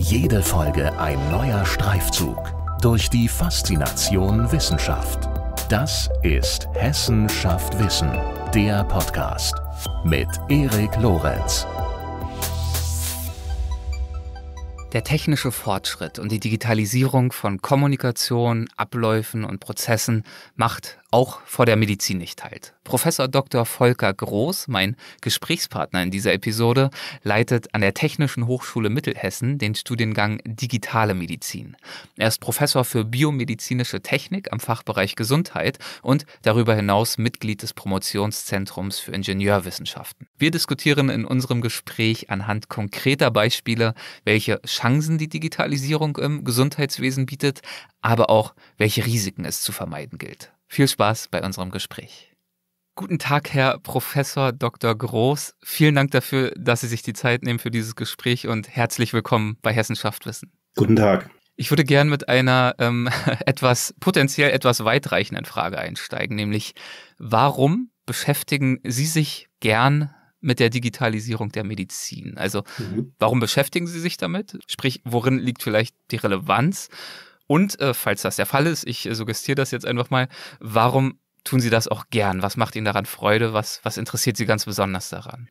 Jede Folge ein neuer Streifzug durch die Faszination Wissenschaft. Das ist Hessen schafft Wissen, der Podcast mit Erik Lorenz. Der technische Fortschritt und die Digitalisierung von Kommunikation, Abläufen und Prozessen macht auch vor der Medizin nicht teilt. Professor Dr. Volker Groß, mein Gesprächspartner in dieser Episode, leitet an der Technischen Hochschule Mittelhessen den Studiengang Digitale Medizin. Er ist Professor für biomedizinische Technik am Fachbereich Gesundheit und darüber hinaus Mitglied des Promotionszentrums für Ingenieurwissenschaften. Wir diskutieren in unserem Gespräch anhand konkreter Beispiele, welche Chancen die Digitalisierung im Gesundheitswesen bietet, aber auch welche Risiken es zu vermeiden gilt. Viel Spaß bei unserem Gespräch. Guten Tag, Herr Professor Dr. Groß. Vielen Dank dafür, dass Sie sich die Zeit nehmen für dieses Gespräch und herzlich willkommen bei Hessenschaft Wissen. Guten Tag. Ich würde gern mit einer ähm, etwas potenziell etwas weitreichenden Frage einsteigen, nämlich warum beschäftigen Sie sich gern mit der Digitalisierung der Medizin? Also mhm. warum beschäftigen Sie sich damit? Sprich, worin liegt vielleicht die Relevanz? Und äh, falls das der Fall ist, ich äh, suggestiere das jetzt einfach mal, warum tun Sie das auch gern? Was macht Ihnen daran Freude? Was, was interessiert Sie ganz besonders daran?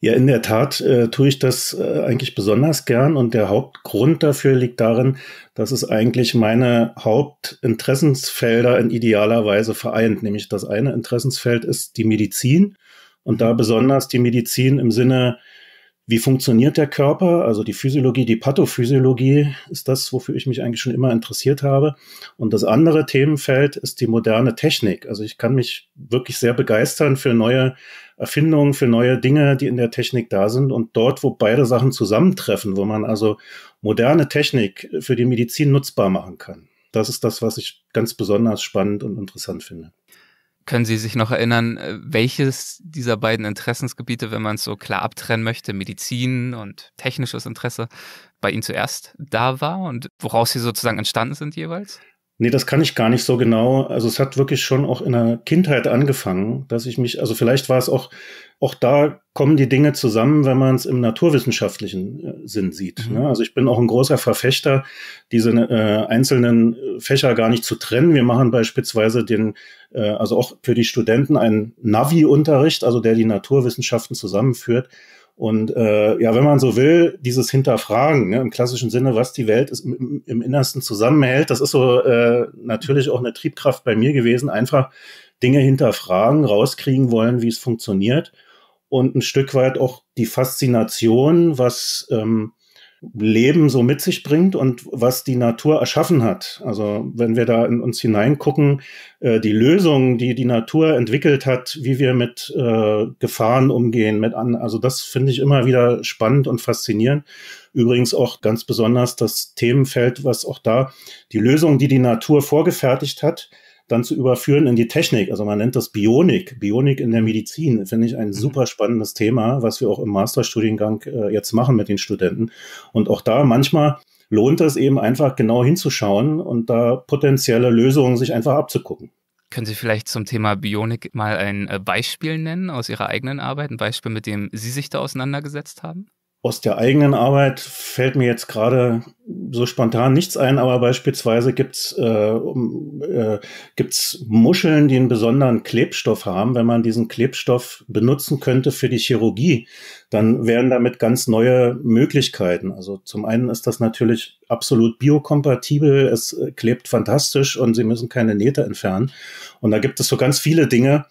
Ja, in der Tat äh, tue ich das äh, eigentlich besonders gern und der Hauptgrund dafür liegt darin, dass es eigentlich meine Hauptinteressensfelder in idealer Weise vereint. Nämlich das eine Interessensfeld ist die Medizin und da besonders die Medizin im Sinne äh, wie funktioniert der Körper? Also die Physiologie, die Pathophysiologie ist das, wofür ich mich eigentlich schon immer interessiert habe. Und das andere Themenfeld ist die moderne Technik. Also ich kann mich wirklich sehr begeistern für neue Erfindungen, für neue Dinge, die in der Technik da sind. Und dort, wo beide Sachen zusammentreffen, wo man also moderne Technik für die Medizin nutzbar machen kann. Das ist das, was ich ganz besonders spannend und interessant finde. Können Sie sich noch erinnern, äh, welches dieser beiden Interessensgebiete, wenn man es so klar abtrennen möchte, Medizin und technisches Interesse, bei Ihnen zuerst da war und woraus Sie sozusagen entstanden sind jeweils? Nee, das kann ich gar nicht so genau. Also es hat wirklich schon auch in der Kindheit angefangen, dass ich mich, also vielleicht war es auch, auch da kommen die Dinge zusammen, wenn man es im naturwissenschaftlichen äh, Sinn sieht. Mhm. Ne? Also ich bin auch ein großer Verfechter, diese äh, einzelnen äh, Fächer gar nicht zu trennen. Wir machen beispielsweise den, äh, also auch für die Studenten einen Navi-Unterricht, also der die Naturwissenschaften zusammenführt. Und äh, ja, wenn man so will, dieses Hinterfragen ne, im klassischen Sinne, was die Welt ist, im, im Innersten zusammenhält, das ist so äh, natürlich auch eine Triebkraft bei mir gewesen, einfach Dinge hinterfragen, rauskriegen wollen, wie es funktioniert und ein Stück weit auch die Faszination, was ähm, Leben so mit sich bringt und was die Natur erschaffen hat. Also wenn wir da in uns hineingucken, äh, die Lösungen, die die Natur entwickelt hat, wie wir mit äh, Gefahren umgehen, mit an, also das finde ich immer wieder spannend und faszinierend. Übrigens auch ganz besonders das Themenfeld, was auch da die Lösungen, die die Natur vorgefertigt hat, dann zu überführen in die Technik. Also man nennt das Bionik. Bionik in der Medizin finde ich ein mhm. super spannendes Thema, was wir auch im Masterstudiengang äh, jetzt machen mit den Studenten. Und auch da manchmal lohnt es eben einfach genau hinzuschauen und da potenzielle Lösungen sich einfach abzugucken. Können Sie vielleicht zum Thema Bionik mal ein äh, Beispiel nennen aus Ihrer eigenen Arbeit, ein Beispiel, mit dem Sie sich da auseinandergesetzt haben? Aus der eigenen Arbeit fällt mir jetzt gerade so spontan nichts ein, aber beispielsweise gibt's äh, äh, gibt's Muscheln, die einen besonderen Klebstoff haben. Wenn man diesen Klebstoff benutzen könnte für die Chirurgie, dann wären damit ganz neue Möglichkeiten. Also zum einen ist das natürlich absolut biokompatibel, es klebt fantastisch und Sie müssen keine Nähte entfernen. Und da gibt es so ganz viele Dinge,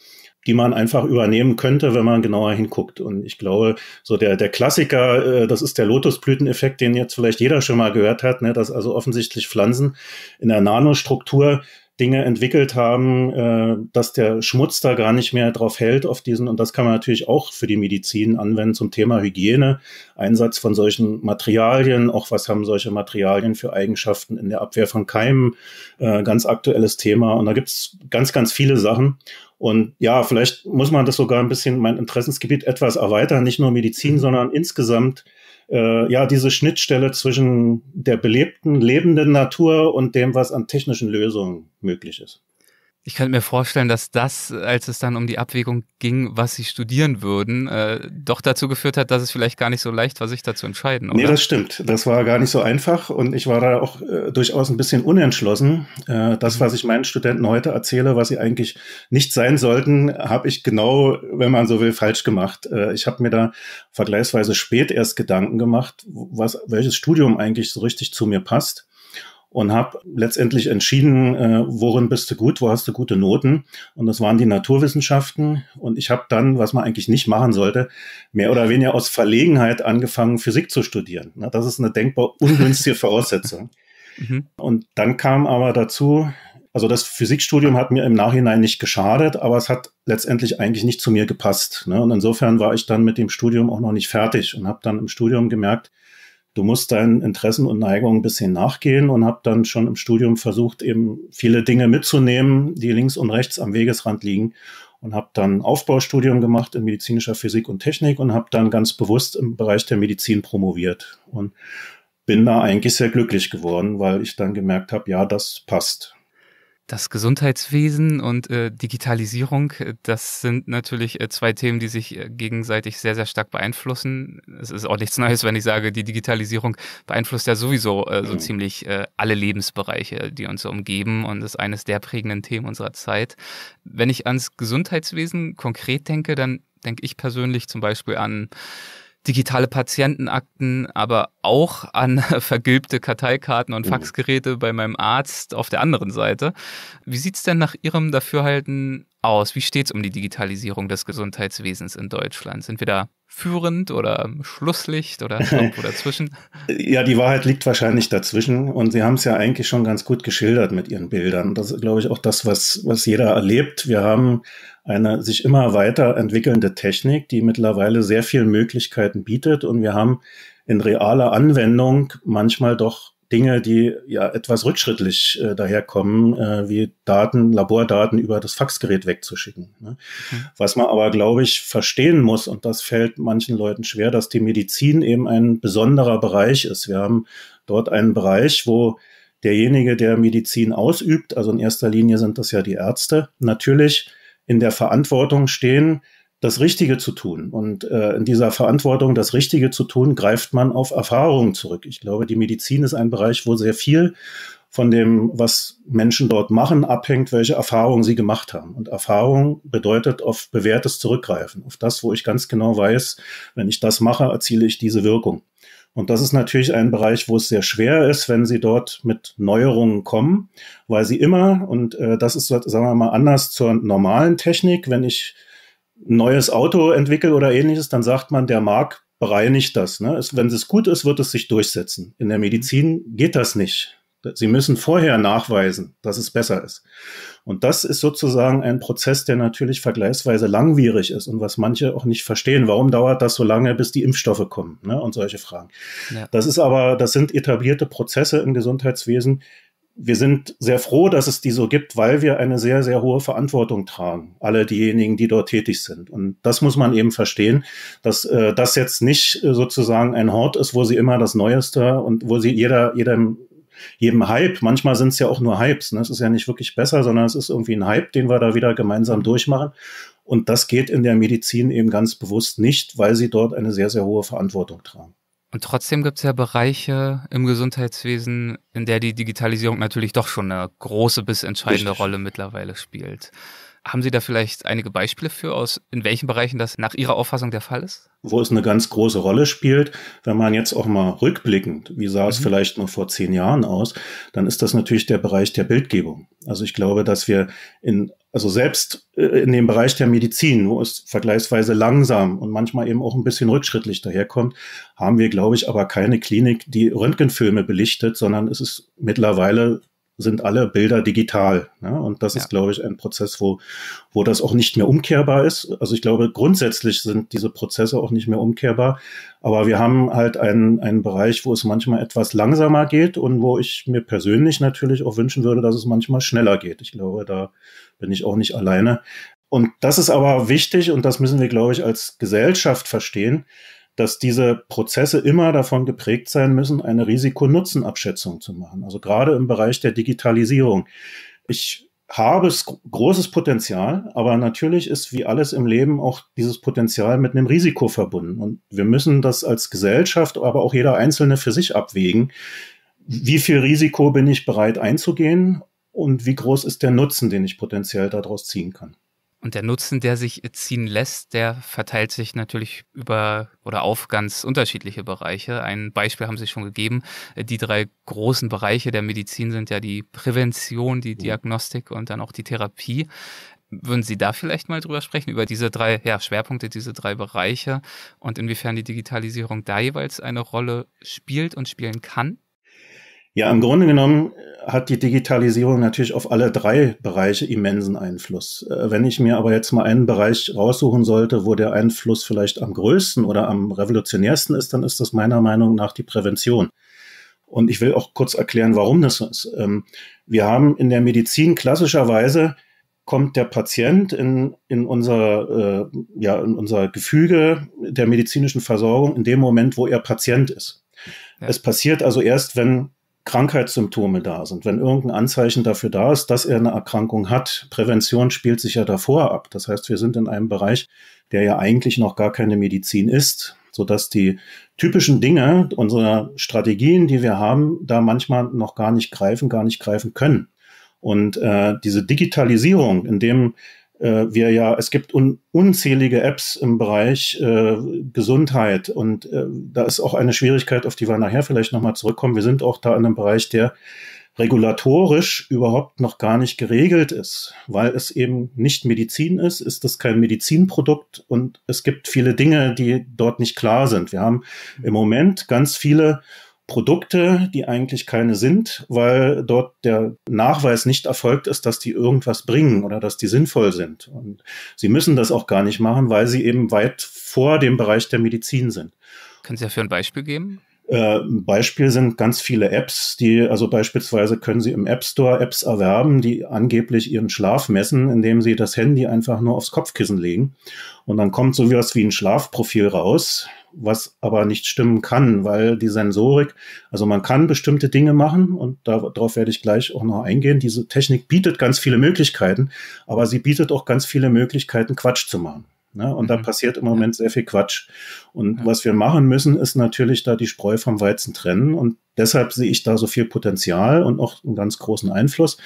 die man einfach übernehmen könnte, wenn man genauer hinguckt. Und ich glaube, so der, der Klassiker, äh, das ist der Lotusblüteneffekt, den jetzt vielleicht jeder schon mal gehört hat, ne, dass also offensichtlich Pflanzen in der Nanostruktur Dinge entwickelt haben, äh, dass der Schmutz da gar nicht mehr drauf hält auf diesen. Und das kann man natürlich auch für die Medizin anwenden zum Thema Hygiene, Einsatz von solchen Materialien. Auch was haben solche Materialien für Eigenschaften in der Abwehr von Keimen? Äh, ganz aktuelles Thema. Und da gibt's ganz, ganz viele Sachen. Und ja, vielleicht muss man das sogar ein bisschen mein Interessensgebiet etwas erweitern, nicht nur Medizin, sondern insgesamt äh, ja diese Schnittstelle zwischen der belebten, lebenden Natur und dem, was an technischen Lösungen möglich ist. Ich könnte mir vorstellen, dass das, als es dann um die Abwägung ging, was sie studieren würden, äh, doch dazu geführt hat, dass es vielleicht gar nicht so leicht war, sich dazu entscheiden. Oder? Nee, das stimmt. Das war gar nicht so einfach und ich war da auch äh, durchaus ein bisschen unentschlossen. Äh, das, was ich meinen Studenten heute erzähle, was sie eigentlich nicht sein sollten, habe ich genau, wenn man so will, falsch gemacht. Äh, ich habe mir da vergleichsweise spät erst Gedanken gemacht, was, welches Studium eigentlich so richtig zu mir passt und habe letztendlich entschieden, äh, worin bist du gut, wo hast du gute Noten. Und das waren die Naturwissenschaften. Und ich habe dann, was man eigentlich nicht machen sollte, mehr oder weniger aus Verlegenheit angefangen, Physik zu studieren. Na, das ist eine denkbar ungünstige Voraussetzung. mhm. Und dann kam aber dazu, also das Physikstudium hat mir im Nachhinein nicht geschadet, aber es hat letztendlich eigentlich nicht zu mir gepasst. Ne? Und insofern war ich dann mit dem Studium auch noch nicht fertig und habe dann im Studium gemerkt, du musst deinen Interessen und Neigungen ein bisschen nachgehen und habe dann schon im Studium versucht, eben viele Dinge mitzunehmen, die links und rechts am Wegesrand liegen und habe dann Aufbaustudium gemacht in medizinischer Physik und Technik und habe dann ganz bewusst im Bereich der Medizin promoviert und bin da eigentlich sehr glücklich geworden, weil ich dann gemerkt habe, ja, das passt das Gesundheitswesen und äh, Digitalisierung, äh, das sind natürlich äh, zwei Themen, die sich äh, gegenseitig sehr, sehr stark beeinflussen. Es ist auch nichts Neues, wenn ich sage, die Digitalisierung beeinflusst ja sowieso äh, so mhm. ziemlich äh, alle Lebensbereiche, die uns umgeben und ist eines der prägenden Themen unserer Zeit. Wenn ich ans Gesundheitswesen konkret denke, dann denke ich persönlich zum Beispiel an digitale Patientenakten, aber auch an vergilbte Karteikarten und mhm. Faxgeräte bei meinem Arzt auf der anderen Seite. Wie sieht's denn nach Ihrem Dafürhalten aus? Wie steht's um die Digitalisierung des Gesundheitswesens in Deutschland? Sind wir da führend oder Schlusslicht oder irgendwo dazwischen? ja, die Wahrheit liegt wahrscheinlich dazwischen und Sie haben es ja eigentlich schon ganz gut geschildert mit Ihren Bildern. Das ist, glaube ich, auch das, was, was jeder erlebt. Wir haben eine sich immer weiter entwickelnde Technik, die mittlerweile sehr viele Möglichkeiten bietet. Und wir haben in realer Anwendung manchmal doch Dinge, die ja etwas rückschrittlich äh, daherkommen, äh, wie Daten, Labordaten über das Faxgerät wegzuschicken. Ne? Mhm. Was man aber, glaube ich, verstehen muss, und das fällt manchen Leuten schwer, dass die Medizin eben ein besonderer Bereich ist. Wir haben dort einen Bereich, wo derjenige, der Medizin ausübt, also in erster Linie sind das ja die Ärzte, natürlich in der Verantwortung stehen, das Richtige zu tun. Und äh, in dieser Verantwortung, das Richtige zu tun, greift man auf Erfahrungen zurück. Ich glaube, die Medizin ist ein Bereich, wo sehr viel von dem, was Menschen dort machen, abhängt, welche Erfahrungen sie gemacht haben. Und Erfahrung bedeutet auf bewährtes Zurückgreifen, auf das, wo ich ganz genau weiß, wenn ich das mache, erziele ich diese Wirkung. Und das ist natürlich ein Bereich, wo es sehr schwer ist, wenn sie dort mit Neuerungen kommen, weil sie immer, und äh, das ist, sagen wir mal, anders zur normalen Technik, wenn ich ein neues Auto entwickle oder ähnliches, dann sagt man, der Markt bereinigt das. Ne? Es, wenn es gut ist, wird es sich durchsetzen. In der Medizin geht das nicht. Sie müssen vorher nachweisen, dass es besser ist. Und das ist sozusagen ein Prozess, der natürlich vergleichsweise langwierig ist und was manche auch nicht verstehen. Warum dauert das so lange, bis die Impfstoffe kommen ne? und solche Fragen? Ja. Das ist aber, das sind etablierte Prozesse im Gesundheitswesen. Wir sind sehr froh, dass es die so gibt, weil wir eine sehr, sehr hohe Verantwortung tragen. Alle diejenigen, die dort tätig sind. Und das muss man eben verstehen, dass äh, das jetzt nicht äh, sozusagen ein Hort ist, wo sie immer das Neueste und wo sie jeder, jedem jedem Hype, manchmal sind es ja auch nur Hypes, ne? es ist ja nicht wirklich besser, sondern es ist irgendwie ein Hype, den wir da wieder gemeinsam durchmachen. Und das geht in der Medizin eben ganz bewusst nicht, weil sie dort eine sehr, sehr hohe Verantwortung tragen. Und trotzdem gibt es ja Bereiche im Gesundheitswesen, in der die Digitalisierung natürlich doch schon eine große bis entscheidende Richtig. Rolle mittlerweile spielt. Haben Sie da vielleicht einige Beispiele für, aus in welchen Bereichen das nach Ihrer Auffassung der Fall ist? Wo es eine ganz große Rolle spielt, wenn man jetzt auch mal rückblickend, wie sah mhm. es vielleicht noch vor zehn Jahren aus, dann ist das natürlich der Bereich der Bildgebung. Also ich glaube, dass wir in also selbst äh, in dem Bereich der Medizin, wo es vergleichsweise langsam und manchmal eben auch ein bisschen rückschrittlich daherkommt, haben wir, glaube ich, aber keine Klinik, die Röntgenfilme belichtet, sondern es ist mittlerweile sind alle Bilder digital. Ne? Und das ja. ist, glaube ich, ein Prozess, wo, wo das auch nicht mehr umkehrbar ist. Also ich glaube, grundsätzlich sind diese Prozesse auch nicht mehr umkehrbar. Aber wir haben halt einen, einen Bereich, wo es manchmal etwas langsamer geht und wo ich mir persönlich natürlich auch wünschen würde, dass es manchmal schneller geht. Ich glaube, da bin ich auch nicht alleine. Und das ist aber wichtig und das müssen wir, glaube ich, als Gesellschaft verstehen, dass diese Prozesse immer davon geprägt sein müssen, eine Risiko-Nutzen-Abschätzung zu machen. Also gerade im Bereich der Digitalisierung. Ich habe großes Potenzial, aber natürlich ist wie alles im Leben auch dieses Potenzial mit einem Risiko verbunden. Und wir müssen das als Gesellschaft, aber auch jeder Einzelne für sich abwägen. Wie viel Risiko bin ich bereit einzugehen und wie groß ist der Nutzen, den ich potenziell daraus ziehen kann? Und der Nutzen, der sich ziehen lässt, der verteilt sich natürlich über oder auf ganz unterschiedliche Bereiche. Ein Beispiel haben Sie schon gegeben. Die drei großen Bereiche der Medizin sind ja die Prävention, die mhm. Diagnostik und dann auch die Therapie. Würden Sie da vielleicht mal drüber sprechen, über diese drei ja, Schwerpunkte, diese drei Bereiche und inwiefern die Digitalisierung da jeweils eine Rolle spielt und spielen kann? Ja, im Grunde genommen äh, hat die Digitalisierung natürlich auf alle drei Bereiche immensen Einfluss. Äh, wenn ich mir aber jetzt mal einen Bereich raussuchen sollte, wo der Einfluss vielleicht am größten oder am revolutionärsten ist, dann ist das meiner Meinung nach die Prävention. Und ich will auch kurz erklären, warum das so ist. Ähm, wir haben in der Medizin klassischerweise kommt der Patient in, in, unser, äh, ja, in unser Gefüge der medizinischen Versorgung in dem Moment, wo er Patient ist. Ja. Es passiert also erst, wenn Krankheitssymptome da sind, wenn irgendein Anzeichen dafür da ist, dass er eine Erkrankung hat. Prävention spielt sich ja davor ab. Das heißt, wir sind in einem Bereich, der ja eigentlich noch gar keine Medizin ist, sodass die typischen Dinge, unserer Strategien, die wir haben, da manchmal noch gar nicht greifen, gar nicht greifen können. Und äh, diese Digitalisierung, in dem äh, wir ja, es gibt un, unzählige Apps im Bereich äh, Gesundheit und äh, da ist auch eine Schwierigkeit, auf die wir nachher vielleicht nochmal zurückkommen. Wir sind auch da in einem Bereich, der regulatorisch überhaupt noch gar nicht geregelt ist, weil es eben nicht Medizin ist, ist es kein Medizinprodukt und es gibt viele Dinge, die dort nicht klar sind. Wir haben im Moment ganz viele Produkte, die eigentlich keine sind, weil dort der Nachweis nicht erfolgt ist, dass die irgendwas bringen oder dass die sinnvoll sind. Und sie müssen das auch gar nicht machen, weil sie eben weit vor dem Bereich der Medizin sind. Können Sie dafür ein Beispiel geben? Äh, Beispiel sind ganz viele Apps, die, also beispielsweise können Sie im App Store Apps erwerben, die angeblich Ihren Schlaf messen, indem Sie das Handy einfach nur aufs Kopfkissen legen. Und dann kommt sowas wie ein Schlafprofil raus was aber nicht stimmen kann, weil die Sensorik, also man kann bestimmte Dinge machen und darauf werde ich gleich auch noch eingehen. Diese Technik bietet ganz viele Möglichkeiten, aber sie bietet auch ganz viele Möglichkeiten, Quatsch zu machen. Ne? Und mhm. da passiert im Moment sehr viel Quatsch. Und ja. was wir machen müssen, ist natürlich da die Spreu vom Weizen trennen. Und deshalb sehe ich da so viel Potenzial und auch einen ganz großen Einfluss,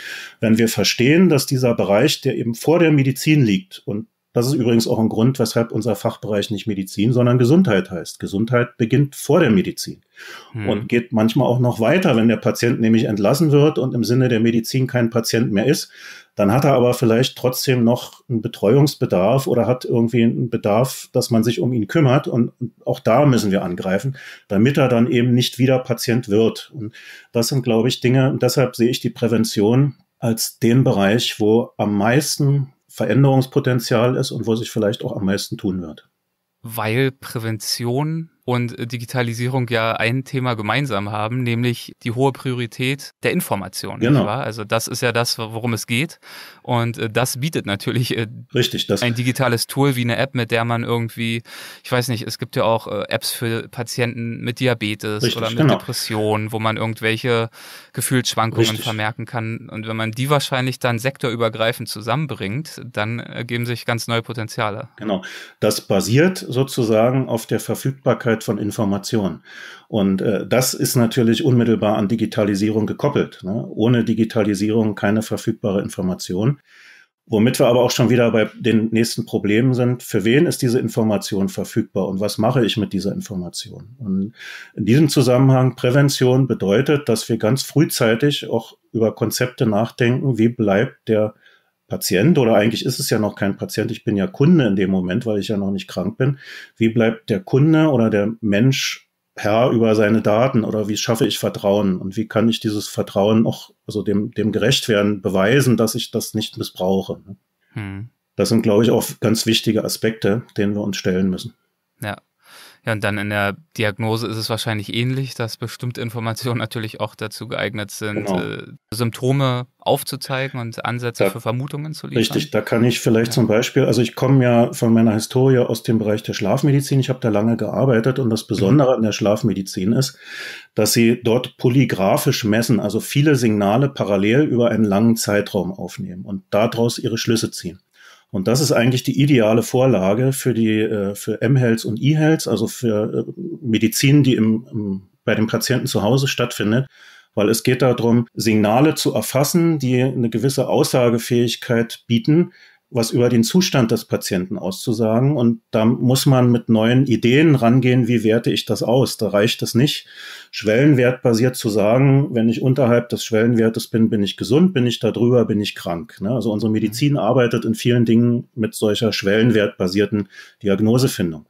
wenn wir verstehen, dass dieser Bereich, der eben vor der Medizin liegt und das ist übrigens auch ein Grund, weshalb unser Fachbereich nicht Medizin, sondern Gesundheit heißt. Gesundheit beginnt vor der Medizin hm. und geht manchmal auch noch weiter, wenn der Patient nämlich entlassen wird und im Sinne der Medizin kein Patient mehr ist. Dann hat er aber vielleicht trotzdem noch einen Betreuungsbedarf oder hat irgendwie einen Bedarf, dass man sich um ihn kümmert. Und auch da müssen wir angreifen, damit er dann eben nicht wieder Patient wird. Und das sind, glaube ich, Dinge, und deshalb sehe ich die Prävention als den Bereich, wo am meisten Veränderungspotenzial ist und wo sich vielleicht auch am meisten tun wird. Weil Prävention und Digitalisierung ja ein Thema gemeinsam haben, nämlich die hohe Priorität der Information. Genau. Also das ist ja das, worum es geht. Und äh, das bietet natürlich äh, Richtig, das ein digitales Tool wie eine App, mit der man irgendwie, ich weiß nicht, es gibt ja auch äh, Apps für Patienten mit Diabetes Richtig, oder mit genau. Depressionen, wo man irgendwelche Gefühlsschwankungen Richtig. vermerken kann. Und wenn man die wahrscheinlich dann sektorübergreifend zusammenbringt, dann ergeben sich ganz neue Potenziale. Genau. Das basiert sozusagen auf der Verfügbarkeit Gestalt von Informationen. Und äh, das ist natürlich unmittelbar an Digitalisierung gekoppelt. Ne? Ohne Digitalisierung keine verfügbare Information. Womit wir aber auch schon wieder bei den nächsten Problemen sind. Für wen ist diese Information verfügbar und was mache ich mit dieser Information? Und in diesem Zusammenhang Prävention bedeutet, dass wir ganz frühzeitig auch über Konzepte nachdenken, wie bleibt der Patient oder eigentlich ist es ja noch kein Patient, ich bin ja Kunde in dem Moment, weil ich ja noch nicht krank bin. Wie bleibt der Kunde oder der Mensch Herr über seine Daten oder wie schaffe ich Vertrauen und wie kann ich dieses Vertrauen auch, also dem, dem gerecht werden, beweisen, dass ich das nicht missbrauche. Hm. Das sind, glaube ich, auch ganz wichtige Aspekte, denen wir uns stellen müssen. Ja, ja, und dann in der Diagnose ist es wahrscheinlich ähnlich, dass bestimmte Informationen natürlich auch dazu geeignet sind, genau. äh, Symptome aufzuzeigen und Ansätze da, für Vermutungen zu liefern. Richtig, da kann ich vielleicht ja. zum Beispiel, also ich komme ja von meiner Historie aus dem Bereich der Schlafmedizin, ich habe da lange gearbeitet und das mhm. Besondere mhm. an der Schlafmedizin ist, dass sie dort polygraphisch messen, also viele Signale parallel über einen langen Zeitraum aufnehmen und daraus ihre Schlüsse ziehen. Und das ist eigentlich die ideale Vorlage für die äh, für M-Health und E-Health, also für äh, Medizin, die im, bei dem Patienten zu Hause stattfindet, weil es geht darum, Signale zu erfassen, die eine gewisse Aussagefähigkeit bieten, was über den Zustand des Patienten auszusagen. Und da muss man mit neuen Ideen rangehen, wie werte ich das aus. Da reicht es nicht, schwellenwertbasiert zu sagen, wenn ich unterhalb des Schwellenwertes bin, bin ich gesund, bin ich darüber, bin ich krank. Ne? Also unsere Medizin mhm. arbeitet in vielen Dingen mit solcher schwellenwertbasierten Diagnosefindung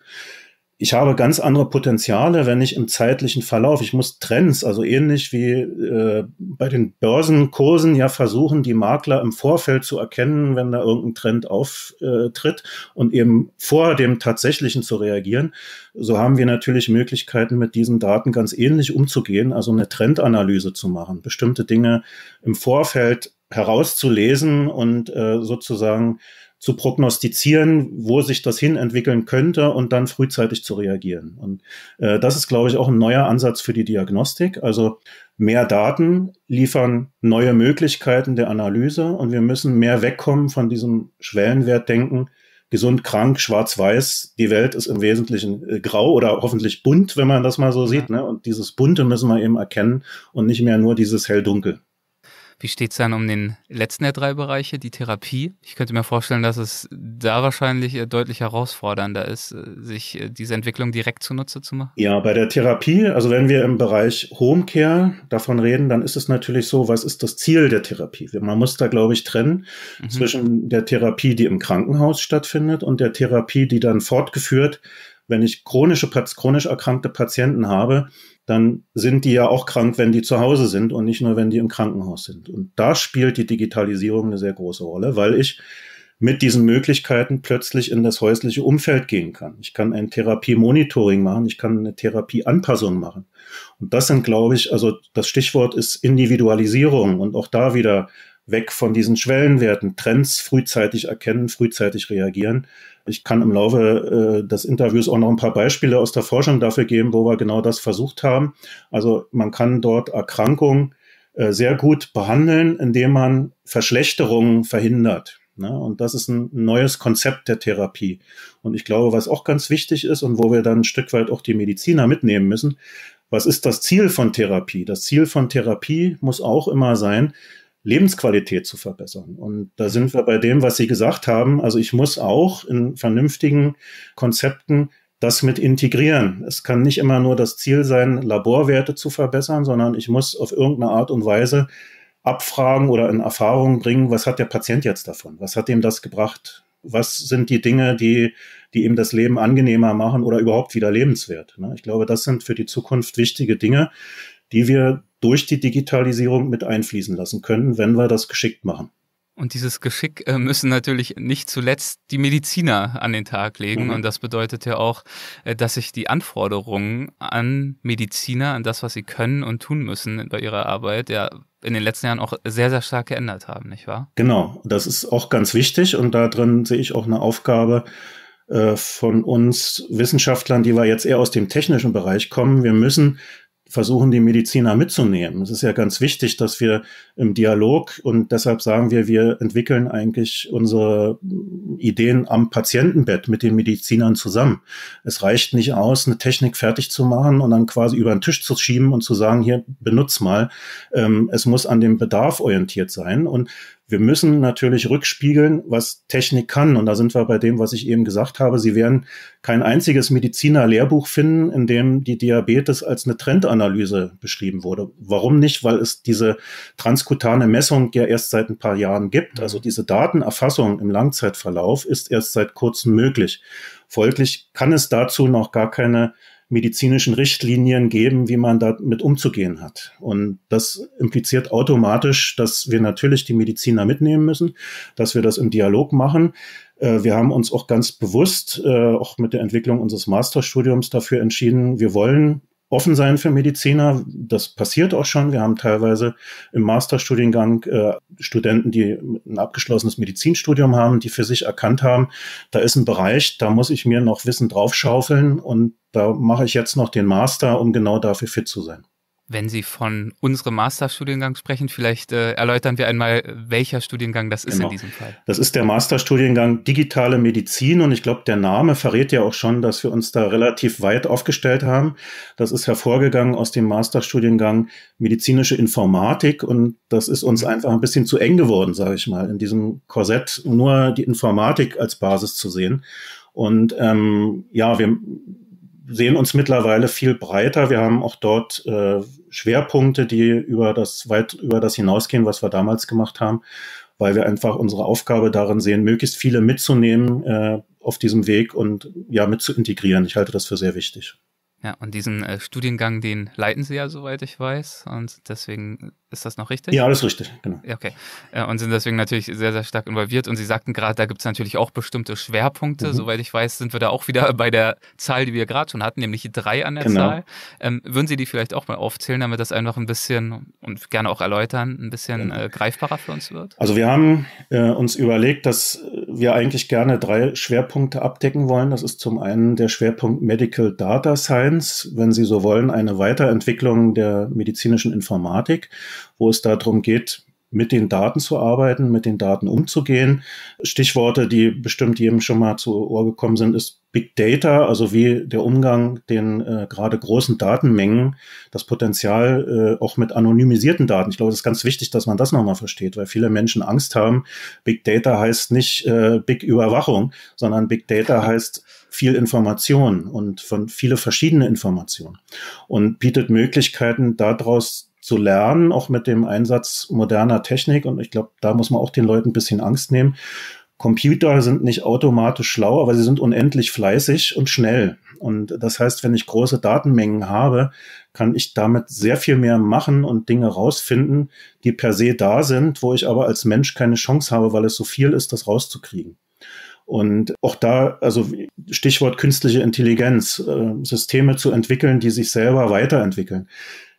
ich habe ganz andere Potenziale, wenn ich im zeitlichen Verlauf, ich muss Trends, also ähnlich wie äh, bei den Börsenkursen ja versuchen, die Makler im Vorfeld zu erkennen, wenn da irgendein Trend auftritt und eben vor dem tatsächlichen zu reagieren. So haben wir natürlich Möglichkeiten, mit diesen Daten ganz ähnlich umzugehen, also eine Trendanalyse zu machen, bestimmte Dinge im Vorfeld herauszulesen und äh, sozusagen zu prognostizieren, wo sich das hin entwickeln könnte und dann frühzeitig zu reagieren. Und äh, das ist, glaube ich, auch ein neuer Ansatz für die Diagnostik. Also mehr Daten liefern neue Möglichkeiten der Analyse und wir müssen mehr wegkommen von diesem Schwellenwertdenken. Gesund, krank, schwarz-weiß. Die Welt ist im Wesentlichen äh, grau oder hoffentlich bunt, wenn man das mal so sieht. Ne? Und dieses Bunte müssen wir eben erkennen und nicht mehr nur dieses hell-dunkel. Wie steht es dann um den letzten der drei Bereiche, die Therapie? Ich könnte mir vorstellen, dass es da wahrscheinlich äh, deutlich herausfordernder ist, äh, sich äh, diese Entwicklung direkt zunutze zu machen. Ja, bei der Therapie, also wenn wir im Bereich Homecare davon reden, dann ist es natürlich so, was ist das Ziel der Therapie? Man muss da, glaube ich, trennen mhm. zwischen der Therapie, die im Krankenhaus stattfindet und der Therapie, die dann fortgeführt, wenn ich chronische, chronisch erkrankte Patienten habe, dann sind die ja auch krank, wenn die zu Hause sind und nicht nur, wenn die im Krankenhaus sind. Und da spielt die Digitalisierung eine sehr große Rolle, weil ich mit diesen Möglichkeiten plötzlich in das häusliche Umfeld gehen kann. Ich kann ein Therapiemonitoring machen, ich kann eine Therapieanpassung machen. Und das sind, glaube ich, also das Stichwort ist Individualisierung und auch da wieder weg von diesen Schwellenwerten, Trends frühzeitig erkennen, frühzeitig reagieren. Ich kann im Laufe äh, des Interviews auch noch ein paar Beispiele aus der Forschung dafür geben, wo wir genau das versucht haben. Also man kann dort Erkrankungen äh, sehr gut behandeln, indem man Verschlechterungen verhindert. Ne? Und das ist ein neues Konzept der Therapie. Und ich glaube, was auch ganz wichtig ist und wo wir dann ein Stück weit auch die Mediziner mitnehmen müssen, was ist das Ziel von Therapie? Das Ziel von Therapie muss auch immer sein, Lebensqualität zu verbessern. Und da sind wir bei dem, was Sie gesagt haben. Also ich muss auch in vernünftigen Konzepten das mit integrieren. Es kann nicht immer nur das Ziel sein, Laborwerte zu verbessern, sondern ich muss auf irgendeine Art und Weise abfragen oder in Erfahrung bringen, was hat der Patient jetzt davon? Was hat ihm das gebracht? Was sind die Dinge, die, die ihm das Leben angenehmer machen oder überhaupt wieder lebenswert? Ne, ich glaube, das sind für die Zukunft wichtige Dinge, die wir durch die Digitalisierung mit einfließen lassen können, wenn wir das geschickt machen. Und dieses Geschick äh, müssen natürlich nicht zuletzt die Mediziner an den Tag legen. Mhm. Und das bedeutet ja auch, äh, dass sich die Anforderungen an Mediziner, an das, was sie können und tun müssen bei ihrer Arbeit, ja in den letzten Jahren auch sehr, sehr stark geändert haben, nicht wahr? Genau, das ist auch ganz wichtig. Und da drin sehe ich auch eine Aufgabe äh, von uns Wissenschaftlern, die wir jetzt eher aus dem technischen Bereich kommen. Wir müssen versuchen, die Mediziner mitzunehmen. Es ist ja ganz wichtig, dass wir im Dialog und deshalb sagen wir, wir entwickeln eigentlich unsere Ideen am Patientenbett mit den Medizinern zusammen. Es reicht nicht aus, eine Technik fertig zu machen und dann quasi über den Tisch zu schieben und zu sagen, hier benutz mal. Ähm, es muss an dem Bedarf orientiert sein und wir müssen natürlich rückspiegeln, was Technik kann. Und da sind wir bei dem, was ich eben gesagt habe. Sie werden kein einziges Medizinerlehrbuch finden, in dem die Diabetes als eine Trendanalyse beschrieben wurde. Warum nicht? Weil es diese transkutane Messung ja erst seit ein paar Jahren gibt. Mhm. Also diese Datenerfassung im Langzeitverlauf ist erst seit kurzem möglich. Folglich kann es dazu noch gar keine medizinischen Richtlinien geben, wie man damit umzugehen hat. Und das impliziert automatisch, dass wir natürlich die Mediziner mitnehmen müssen, dass wir das im Dialog machen. Äh, wir haben uns auch ganz bewusst, äh, auch mit der Entwicklung unseres Masterstudiums dafür entschieden, wir wollen offen sein für Mediziner. Das passiert auch schon. Wir haben teilweise im Masterstudiengang äh, Studenten, die ein abgeschlossenes Medizinstudium haben, die für sich erkannt haben, da ist ein Bereich, da muss ich mir noch Wissen draufschaufeln und da mache ich jetzt noch den Master, um genau dafür fit zu sein. Wenn Sie von unserem Masterstudiengang sprechen, vielleicht äh, erläutern wir einmal, welcher Studiengang das ist genau. in diesem Fall. Das ist der Masterstudiengang Digitale Medizin und ich glaube, der Name verrät ja auch schon, dass wir uns da relativ weit aufgestellt haben. Das ist hervorgegangen aus dem Masterstudiengang Medizinische Informatik und das ist uns mhm. einfach ein bisschen zu eng geworden, sage ich mal, in diesem Korsett nur die Informatik als Basis zu sehen. Und ähm, ja, wir sehen uns mittlerweile viel breiter. Wir haben auch dort äh, Schwerpunkte, die über das weit über das hinausgehen, was wir damals gemacht haben, weil wir einfach unsere Aufgabe darin sehen, möglichst viele mitzunehmen äh, auf diesem Weg und ja mit zu integrieren. Ich halte das für sehr wichtig. Ja, und diesen äh, Studiengang, den leiten Sie ja, soweit ich weiß. Und deswegen ist das noch richtig? Ja, alles richtig, genau. Okay. Äh, und sind deswegen natürlich sehr, sehr stark involviert. Und Sie sagten gerade, da gibt es natürlich auch bestimmte Schwerpunkte. Mhm. Soweit ich weiß, sind wir da auch wieder bei der Zahl, die wir gerade schon hatten, nämlich die drei an der genau. Zahl. Ähm, würden Sie die vielleicht auch mal aufzählen, damit das einfach ein bisschen und gerne auch erläutern, ein bisschen äh, greifbarer für uns wird? Also wir haben äh, uns überlegt, dass wir eigentlich gerne drei Schwerpunkte abdecken wollen. Das ist zum einen der Schwerpunkt Medical Data Science, wenn Sie so wollen, eine Weiterentwicklung der medizinischen Informatik wo es darum geht, mit den Daten zu arbeiten, mit den Daten umzugehen. Stichworte, die bestimmt jedem schon mal zu Ohr gekommen sind, ist Big Data, also wie der Umgang den äh, gerade großen Datenmengen, das Potenzial äh, auch mit anonymisierten Daten. Ich glaube, das ist ganz wichtig, dass man das nochmal versteht, weil viele Menschen Angst haben. Big Data heißt nicht äh, Big Überwachung, sondern Big Data heißt viel Information und von viele verschiedene Informationen und bietet Möglichkeiten, daraus zu lernen, auch mit dem Einsatz moderner Technik. Und ich glaube, da muss man auch den Leuten ein bisschen Angst nehmen. Computer sind nicht automatisch schlau, aber sie sind unendlich fleißig und schnell. Und das heißt, wenn ich große Datenmengen habe, kann ich damit sehr viel mehr machen und Dinge rausfinden, die per se da sind, wo ich aber als Mensch keine Chance habe, weil es so viel ist, das rauszukriegen. Und auch da, also Stichwort künstliche Intelligenz, äh, Systeme zu entwickeln, die sich selber weiterentwickeln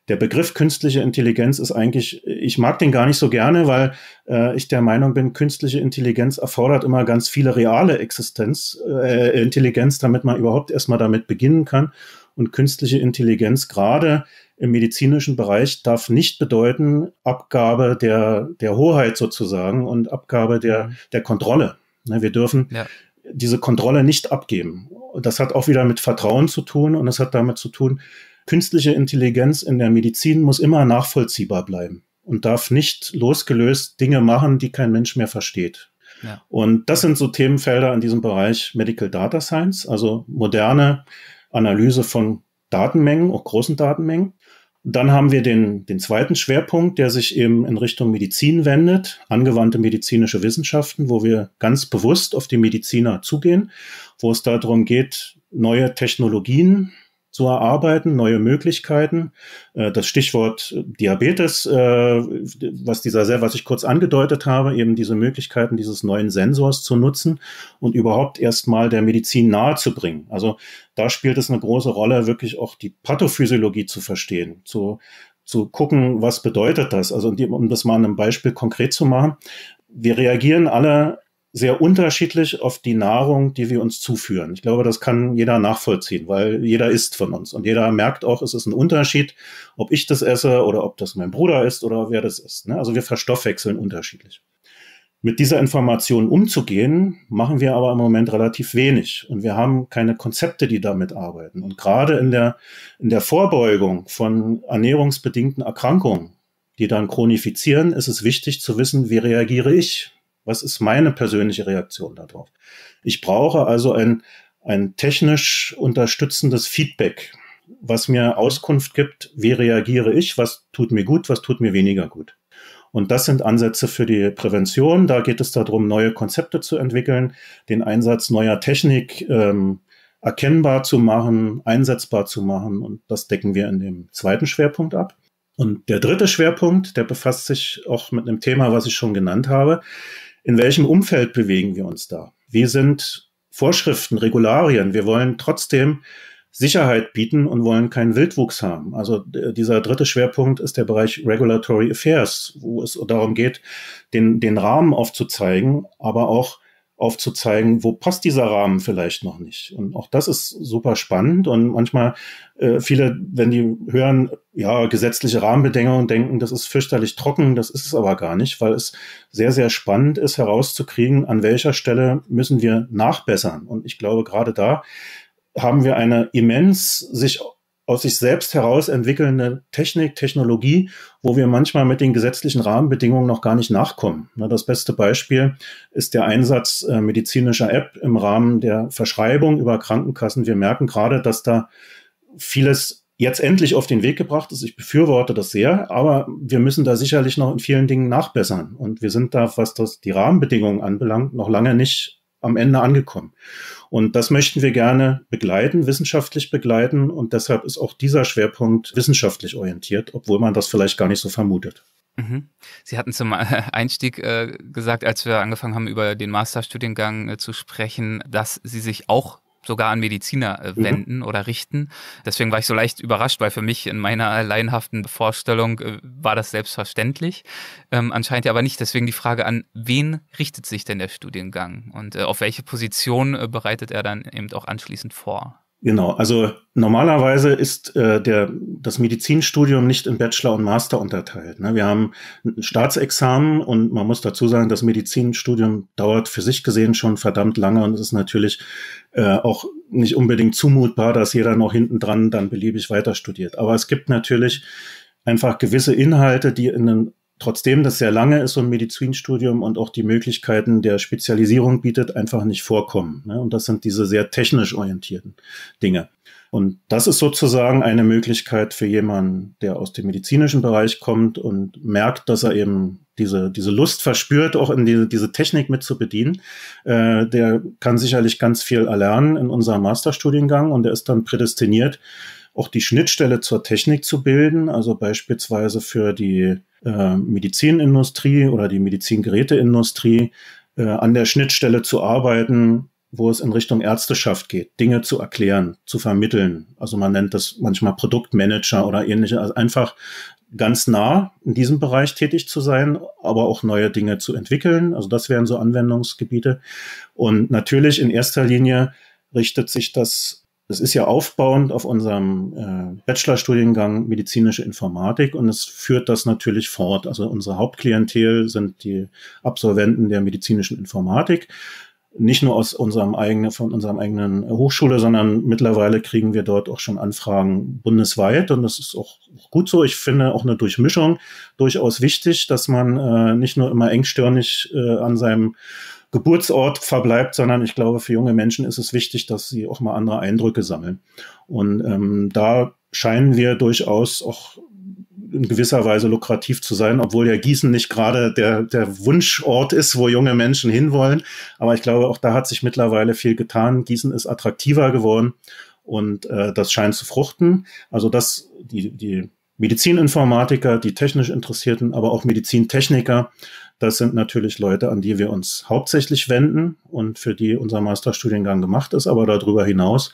der Begriff künstliche Intelligenz ist eigentlich, ich mag den gar nicht so gerne, weil äh, ich der Meinung bin, künstliche Intelligenz erfordert immer ganz viele reale Existenz, äh, Intelligenz, damit man überhaupt erstmal damit beginnen kann. Und künstliche Intelligenz gerade im medizinischen Bereich darf nicht bedeuten Abgabe der, der Hoheit sozusagen und Abgabe der, mhm. der Kontrolle. Ne, wir dürfen ja. diese Kontrolle nicht abgeben. Das hat auch wieder mit Vertrauen zu tun und das hat damit zu tun, künstliche Intelligenz in der Medizin muss immer nachvollziehbar bleiben und darf nicht losgelöst Dinge machen, die kein Mensch mehr versteht. Ja. Und das sind so Themenfelder in diesem Bereich Medical Data Science, also moderne Analyse von Datenmengen, auch großen Datenmengen. Dann haben wir den, den zweiten Schwerpunkt, der sich eben in Richtung Medizin wendet, angewandte medizinische Wissenschaften, wo wir ganz bewusst auf die Mediziner zugehen, wo es darum geht, neue Technologien zu erarbeiten, neue Möglichkeiten. Äh, das Stichwort äh, Diabetes, äh, was dieser, was ich kurz angedeutet habe, eben diese Möglichkeiten dieses neuen Sensors zu nutzen und überhaupt erstmal der Medizin nahezubringen. Also da spielt es eine große Rolle, wirklich auch die Pathophysiologie zu verstehen, zu zu gucken, was bedeutet das? Also um das mal an einem Beispiel konkret zu machen. Wir reagieren alle sehr unterschiedlich auf die Nahrung, die wir uns zuführen. Ich glaube, das kann jeder nachvollziehen, weil jeder isst von uns und jeder merkt auch, es ist ein Unterschied, ob ich das esse oder ob das mein Bruder ist oder wer das ist. Ne? Also wir verstoffwechseln unterschiedlich. Mit dieser Information umzugehen, machen wir aber im Moment relativ wenig. Und wir haben keine Konzepte, die damit arbeiten. Und gerade in der, in der Vorbeugung von ernährungsbedingten Erkrankungen, die dann chronifizieren, ist es wichtig zu wissen, wie reagiere ich was ist meine persönliche Reaktion darauf? Ich brauche also ein, ein technisch unterstützendes Feedback, was mir Auskunft gibt, wie reagiere ich, was tut mir gut, was tut mir weniger gut. Und das sind Ansätze für die Prävention. Da geht es darum, neue Konzepte zu entwickeln, den Einsatz neuer Technik ähm, erkennbar zu machen, einsetzbar zu machen. Und das decken wir in dem zweiten Schwerpunkt ab. Und der dritte Schwerpunkt, der befasst sich auch mit einem Thema, was ich schon genannt habe, in welchem Umfeld bewegen wir uns da? Wie sind Vorschriften, Regularien? Wir wollen trotzdem Sicherheit bieten und wollen keinen Wildwuchs haben. Also dieser dritte Schwerpunkt ist der Bereich Regulatory Affairs, wo es darum geht, den, den Rahmen aufzuzeigen, aber auch aufzuzeigen, wo passt dieser Rahmen vielleicht noch nicht. Und auch das ist super spannend. Und manchmal äh, viele, wenn die hören, ja, gesetzliche Rahmenbedingungen denken, das ist fürchterlich trocken, das ist es aber gar nicht, weil es sehr, sehr spannend ist herauszukriegen, an welcher Stelle müssen wir nachbessern. Und ich glaube, gerade da haben wir eine immens sich aus sich selbst heraus entwickelnde Technik, Technologie, wo wir manchmal mit den gesetzlichen Rahmenbedingungen noch gar nicht nachkommen. Das beste Beispiel ist der Einsatz äh, medizinischer App im Rahmen der Verschreibung über Krankenkassen. Wir merken gerade, dass da vieles jetzt endlich auf den Weg gebracht ist. Ich befürworte das sehr, aber wir müssen da sicherlich noch in vielen Dingen nachbessern. Und wir sind da, was das die Rahmenbedingungen anbelangt, noch lange nicht am Ende angekommen. Und das möchten wir gerne begleiten, wissenschaftlich begleiten. Und deshalb ist auch dieser Schwerpunkt wissenschaftlich orientiert, obwohl man das vielleicht gar nicht so vermutet. Mhm. Sie hatten zum Einstieg äh, gesagt, als wir angefangen haben, über den Masterstudiengang äh, zu sprechen, dass Sie sich auch sogar an Mediziner äh, mhm. wenden mhm. oder richten. Deswegen war ich so leicht überrascht, weil für mich in meiner laienhaften Vorstellung äh, war das selbstverständlich. Ähm, anscheinend aber nicht. Deswegen die Frage an, wen richtet sich denn der Studiengang und äh, auf welche Position äh, bereitet er dann eben auch anschließend vor? Genau, also normalerweise ist äh, der, das Medizinstudium nicht in Bachelor und Master unterteilt. Ne? Wir haben ein Staatsexamen und man muss dazu sagen, das Medizinstudium dauert für sich gesehen schon verdammt lange und es ist natürlich äh, auch nicht unbedingt zumutbar, dass jeder noch hinten dran dann beliebig weiter studiert. Aber es gibt natürlich einfach gewisse Inhalte, die in einem trotzdem das sehr lange ist, so ein Medizinstudium und auch die Möglichkeiten der Spezialisierung bietet, einfach nicht vorkommen. Ne? Und das sind diese sehr technisch orientierten Dinge. Und das ist sozusagen eine Möglichkeit für jemanden, der aus dem medizinischen Bereich kommt und merkt, dass er eben diese, diese Lust verspürt, auch in diese, diese Technik mit zu bedienen. Äh, der kann sicherlich ganz viel erlernen in unserem Masterstudiengang und er ist dann prädestiniert, auch die Schnittstelle zur Technik zu bilden, also beispielsweise für die äh, Medizinindustrie oder die Medizingeräteindustrie äh, an der Schnittstelle zu arbeiten, wo es in Richtung Ärzteschaft geht, Dinge zu erklären, zu vermitteln. Also man nennt das manchmal Produktmanager oder ähnliche. Also einfach ganz nah in diesem Bereich tätig zu sein, aber auch neue Dinge zu entwickeln. Also das wären so Anwendungsgebiete. Und natürlich in erster Linie richtet sich das das ist ja aufbauend auf unserem äh, Bachelorstudiengang medizinische Informatik und es führt das natürlich fort. Also unsere Hauptklientel sind die Absolventen der medizinischen Informatik. Nicht nur aus unserem eigenen, von unserem eigenen Hochschule, sondern mittlerweile kriegen wir dort auch schon Anfragen bundesweit und das ist auch gut so. Ich finde auch eine Durchmischung durchaus wichtig, dass man äh, nicht nur immer engstirnig äh, an seinem Geburtsort verbleibt, sondern ich glaube, für junge Menschen ist es wichtig, dass sie auch mal andere Eindrücke sammeln. Und ähm, da scheinen wir durchaus auch in gewisser Weise lukrativ zu sein, obwohl ja Gießen nicht gerade der, der Wunschort ist, wo junge Menschen hinwollen. Aber ich glaube, auch da hat sich mittlerweile viel getan. Gießen ist attraktiver geworden und äh, das scheint zu fruchten. Also das, die, die Medizininformatiker, die technisch Interessierten, aber auch Medizintechniker. Das sind natürlich Leute, an die wir uns hauptsächlich wenden und für die unser Masterstudiengang gemacht ist. Aber darüber hinaus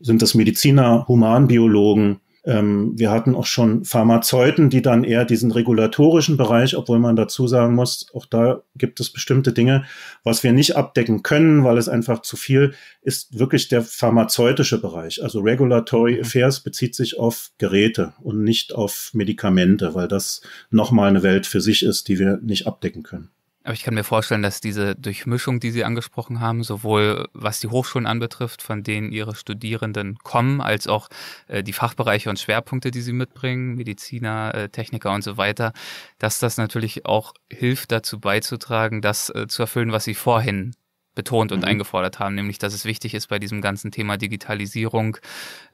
sind das Mediziner, Humanbiologen, ähm, wir hatten auch schon Pharmazeuten, die dann eher diesen regulatorischen Bereich, obwohl man dazu sagen muss, auch da gibt es bestimmte Dinge, was wir nicht abdecken können, weil es einfach zu viel ist, wirklich der pharmazeutische Bereich. Also Regulatory mhm. Affairs bezieht sich auf Geräte und nicht auf Medikamente, weil das nochmal eine Welt für sich ist, die wir nicht abdecken können. Aber ich kann mir vorstellen, dass diese Durchmischung, die Sie angesprochen haben, sowohl was die Hochschulen anbetrifft, von denen Ihre Studierenden kommen, als auch äh, die Fachbereiche und Schwerpunkte, die Sie mitbringen, Mediziner, äh, Techniker und so weiter, dass das natürlich auch hilft, dazu beizutragen, das äh, zu erfüllen, was Sie vorhin betont und mhm. eingefordert haben, nämlich dass es wichtig ist, bei diesem ganzen Thema Digitalisierung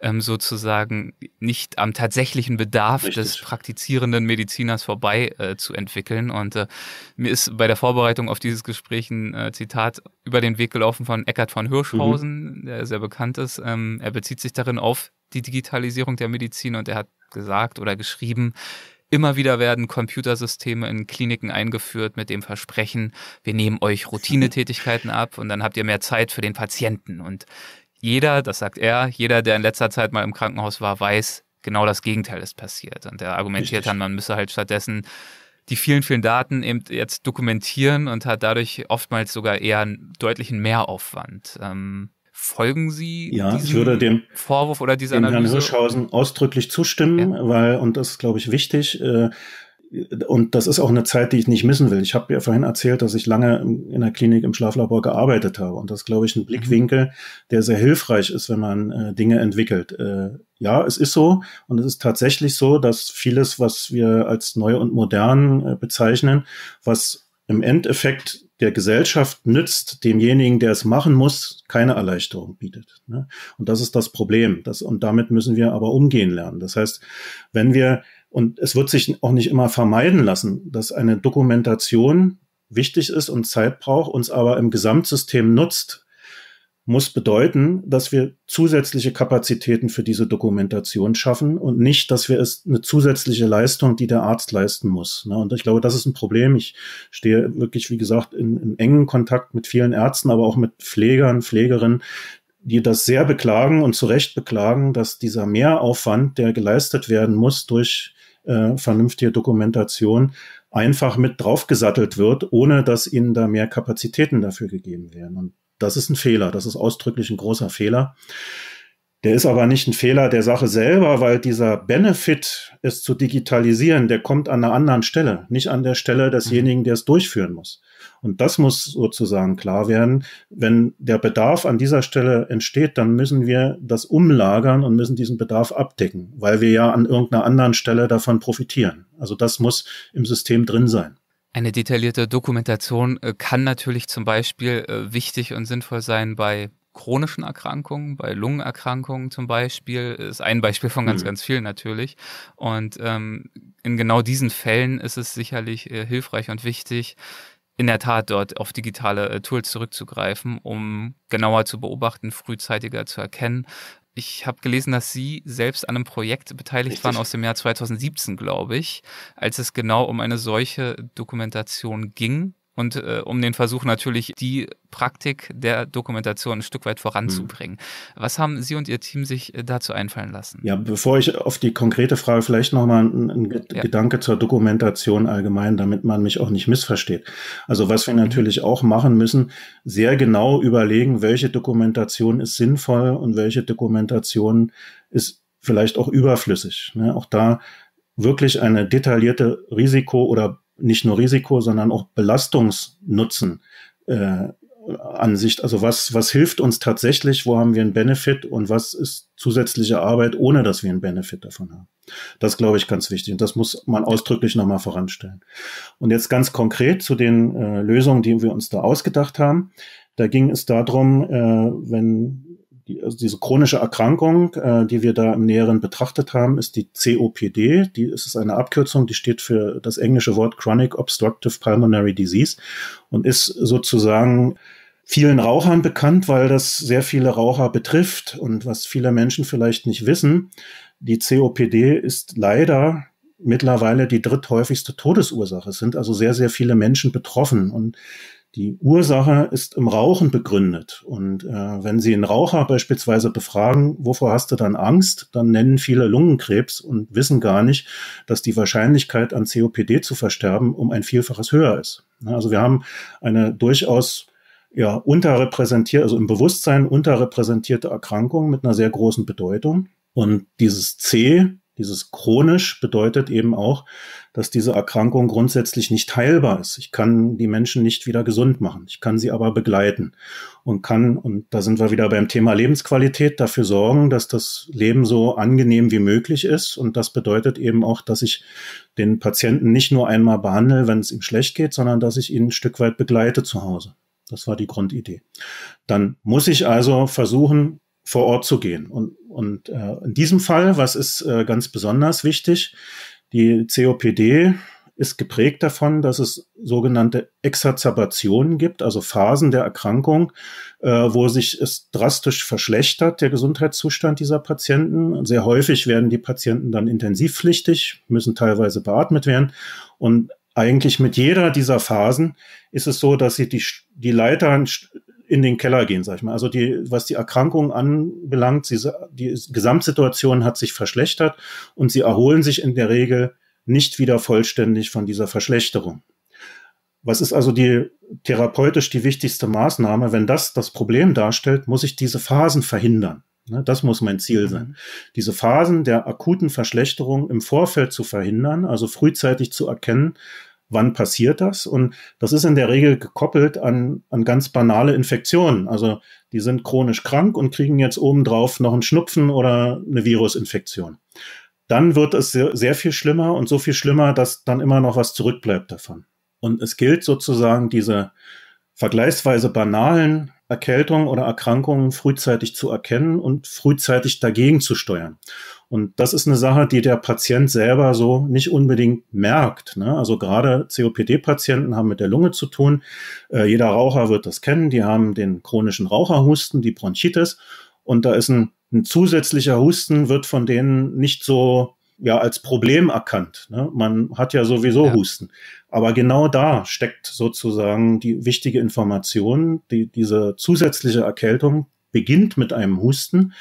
ähm, sozusagen nicht am tatsächlichen Bedarf Richtig. des praktizierenden Mediziners vorbei äh, zu entwickeln. Und äh, mir ist bei der Vorbereitung auf dieses Gespräch ein äh, Zitat über den Weg gelaufen von Eckart von Hirschhausen, mhm. der sehr bekannt ist. Ähm, er bezieht sich darin auf die Digitalisierung der Medizin und er hat gesagt oder geschrieben, Immer wieder werden Computersysteme in Kliniken eingeführt mit dem Versprechen, wir nehmen euch Routinetätigkeiten ab und dann habt ihr mehr Zeit für den Patienten. Und jeder, das sagt er, jeder, der in letzter Zeit mal im Krankenhaus war, weiß, genau das Gegenteil ist passiert. Und er argumentiert dann, man müsse halt stattdessen die vielen, vielen Daten eben jetzt dokumentieren und hat dadurch oftmals sogar eher einen deutlichen Mehraufwand. Ähm, Folgen Sie ja, ich würde dem, Vorwurf oder dieser Analyse? Herrn Hirschhausen ausdrücklich zustimmen, ja. weil, und das ist, glaube ich, wichtig, äh, und das ist auch eine Zeit, die ich nicht missen will. Ich habe ja vorhin erzählt, dass ich lange in der Klinik im Schlaflabor gearbeitet habe. Und das ist, glaube ich, ein mhm. Blickwinkel, der sehr hilfreich ist, wenn man äh, Dinge entwickelt. Äh, ja, es ist so. Und es ist tatsächlich so, dass vieles, was wir als neu und modern äh, bezeichnen, was im Endeffekt der Gesellschaft nützt, demjenigen, der es machen muss, keine Erleichterung bietet. Ne? Und das ist das Problem. Das, und damit müssen wir aber umgehen lernen. Das heißt, wenn wir, und es wird sich auch nicht immer vermeiden lassen, dass eine Dokumentation wichtig ist und Zeit braucht, uns aber im Gesamtsystem nutzt, muss bedeuten, dass wir zusätzliche Kapazitäten für diese Dokumentation schaffen und nicht, dass wir es eine zusätzliche Leistung, die der Arzt leisten muss. Ne? Und ich glaube, das ist ein Problem. Ich stehe wirklich, wie gesagt, in, in engen Kontakt mit vielen Ärzten, aber auch mit Pflegern, Pflegerinnen, die das sehr beklagen und zu Recht beklagen, dass dieser Mehraufwand, der geleistet werden muss durch äh, vernünftige Dokumentation, einfach mit draufgesattelt wird, ohne dass ihnen da mehr Kapazitäten dafür gegeben werden. Und das ist ein Fehler, das ist ausdrücklich ein großer Fehler. Der ist aber nicht ein Fehler der Sache selber, weil dieser Benefit, es zu digitalisieren, der kommt an einer anderen Stelle, nicht an der Stelle mhm. desjenigen, der es durchführen muss. Und das muss sozusagen klar werden. Wenn der Bedarf an dieser Stelle entsteht, dann müssen wir das umlagern und müssen diesen Bedarf abdecken, weil wir ja an irgendeiner anderen Stelle davon profitieren. Also das muss im System drin sein. Eine detaillierte Dokumentation äh, kann natürlich zum Beispiel äh, wichtig und sinnvoll sein bei chronischen Erkrankungen, bei Lungenerkrankungen zum Beispiel, ist ein Beispiel von ganz, mhm. ganz vielen natürlich. Und ähm, in genau diesen Fällen ist es sicherlich äh, hilfreich und wichtig, in der Tat dort auf digitale äh, Tools zurückzugreifen, um genauer zu beobachten, frühzeitiger zu erkennen, ich habe gelesen, dass Sie selbst an einem Projekt beteiligt Richtig. waren aus dem Jahr 2017, glaube ich, als es genau um eine solche Dokumentation ging und äh, um den Versuch natürlich, die Praktik der Dokumentation ein Stück weit voranzubringen. Mhm. Was haben Sie und Ihr Team sich äh, dazu einfallen lassen? Ja, bevor ich auf die konkrete Frage vielleicht nochmal ein, ein ja. Gedanke zur Dokumentation allgemein, damit man mich auch nicht missversteht. Also was wir mhm. natürlich auch machen müssen, sehr genau überlegen, welche Dokumentation ist sinnvoll und welche Dokumentation ist vielleicht auch überflüssig. Ne? Auch da wirklich eine detaillierte Risiko- oder nicht nur Risiko, sondern auch Belastungsnutzen äh, Ansicht. Also was, was hilft uns tatsächlich, wo haben wir einen Benefit und was ist zusätzliche Arbeit, ohne dass wir einen Benefit davon haben. Das glaube ich ganz wichtig und das muss man ausdrücklich nochmal voranstellen. Und jetzt ganz konkret zu den äh, Lösungen, die wir uns da ausgedacht haben. Da ging es darum, äh, wenn die, also diese chronische Erkrankung, äh, die wir da im Näheren betrachtet haben, ist die COPD. Die es ist eine Abkürzung, die steht für das englische Wort Chronic Obstructive Pulmonary Disease und ist sozusagen vielen Rauchern bekannt, weil das sehr viele Raucher betrifft. Und was viele Menschen vielleicht nicht wissen, die COPD ist leider mittlerweile die dritthäufigste Todesursache. Es sind also sehr, sehr viele Menschen betroffen. Und die Ursache ist im Rauchen begründet. Und äh, wenn Sie einen Raucher beispielsweise befragen, wovor hast du dann Angst, dann nennen viele Lungenkrebs und wissen gar nicht, dass die Wahrscheinlichkeit an COPD zu versterben um ein Vielfaches höher ist. Ne, also wir haben eine durchaus ja, unterrepräsentiert, also im Bewusstsein unterrepräsentierte Erkrankung mit einer sehr großen Bedeutung. Und dieses C dieses chronisch bedeutet eben auch, dass diese Erkrankung grundsätzlich nicht heilbar ist. Ich kann die Menschen nicht wieder gesund machen. Ich kann sie aber begleiten und kann, und da sind wir wieder beim Thema Lebensqualität, dafür sorgen, dass das Leben so angenehm wie möglich ist. Und das bedeutet eben auch, dass ich den Patienten nicht nur einmal behandle, wenn es ihm schlecht geht, sondern dass ich ihn ein Stück weit begleite zu Hause. Das war die Grundidee. Dann muss ich also versuchen, vor Ort zu gehen. Und und äh, in diesem Fall, was ist äh, ganz besonders wichtig, die COPD ist geprägt davon, dass es sogenannte Exazerbationen gibt, also Phasen der Erkrankung, äh, wo sich es drastisch verschlechtert, der Gesundheitszustand dieser Patienten. Sehr häufig werden die Patienten dann intensivpflichtig, müssen teilweise beatmet werden. Und eigentlich mit jeder dieser Phasen ist es so, dass sie die, die Leiter in den Keller gehen, sag ich mal. Also die, was die Erkrankung anbelangt, sie, die Gesamtsituation hat sich verschlechtert und sie erholen sich in der Regel nicht wieder vollständig von dieser Verschlechterung. Was ist also die therapeutisch die wichtigste Maßnahme? Wenn das das Problem darstellt, muss ich diese Phasen verhindern. Ne, das muss mein Ziel sein. Mhm. Diese Phasen der akuten Verschlechterung im Vorfeld zu verhindern, also frühzeitig zu erkennen, wann passiert das? Und das ist in der Regel gekoppelt an, an ganz banale Infektionen. Also die sind chronisch krank und kriegen jetzt obendrauf noch einen Schnupfen oder eine Virusinfektion. Dann wird es sehr, sehr viel schlimmer und so viel schlimmer, dass dann immer noch was zurückbleibt davon. Und es gilt sozusagen diese vergleichsweise banalen Erkältung oder Erkrankungen frühzeitig zu erkennen und frühzeitig dagegen zu steuern. Und das ist eine Sache, die der Patient selber so nicht unbedingt merkt. Ne? Also gerade COPD-Patienten haben mit der Lunge zu tun. Äh, jeder Raucher wird das kennen. Die haben den chronischen Raucherhusten, die Bronchitis. Und da ist ein, ein zusätzlicher Husten, wird von denen nicht so ja als Problem erkannt. Ne? Man hat ja sowieso ja. Husten. Aber genau da steckt sozusagen die wichtige Information, die, diese zusätzliche Erkältung beginnt mit einem Husten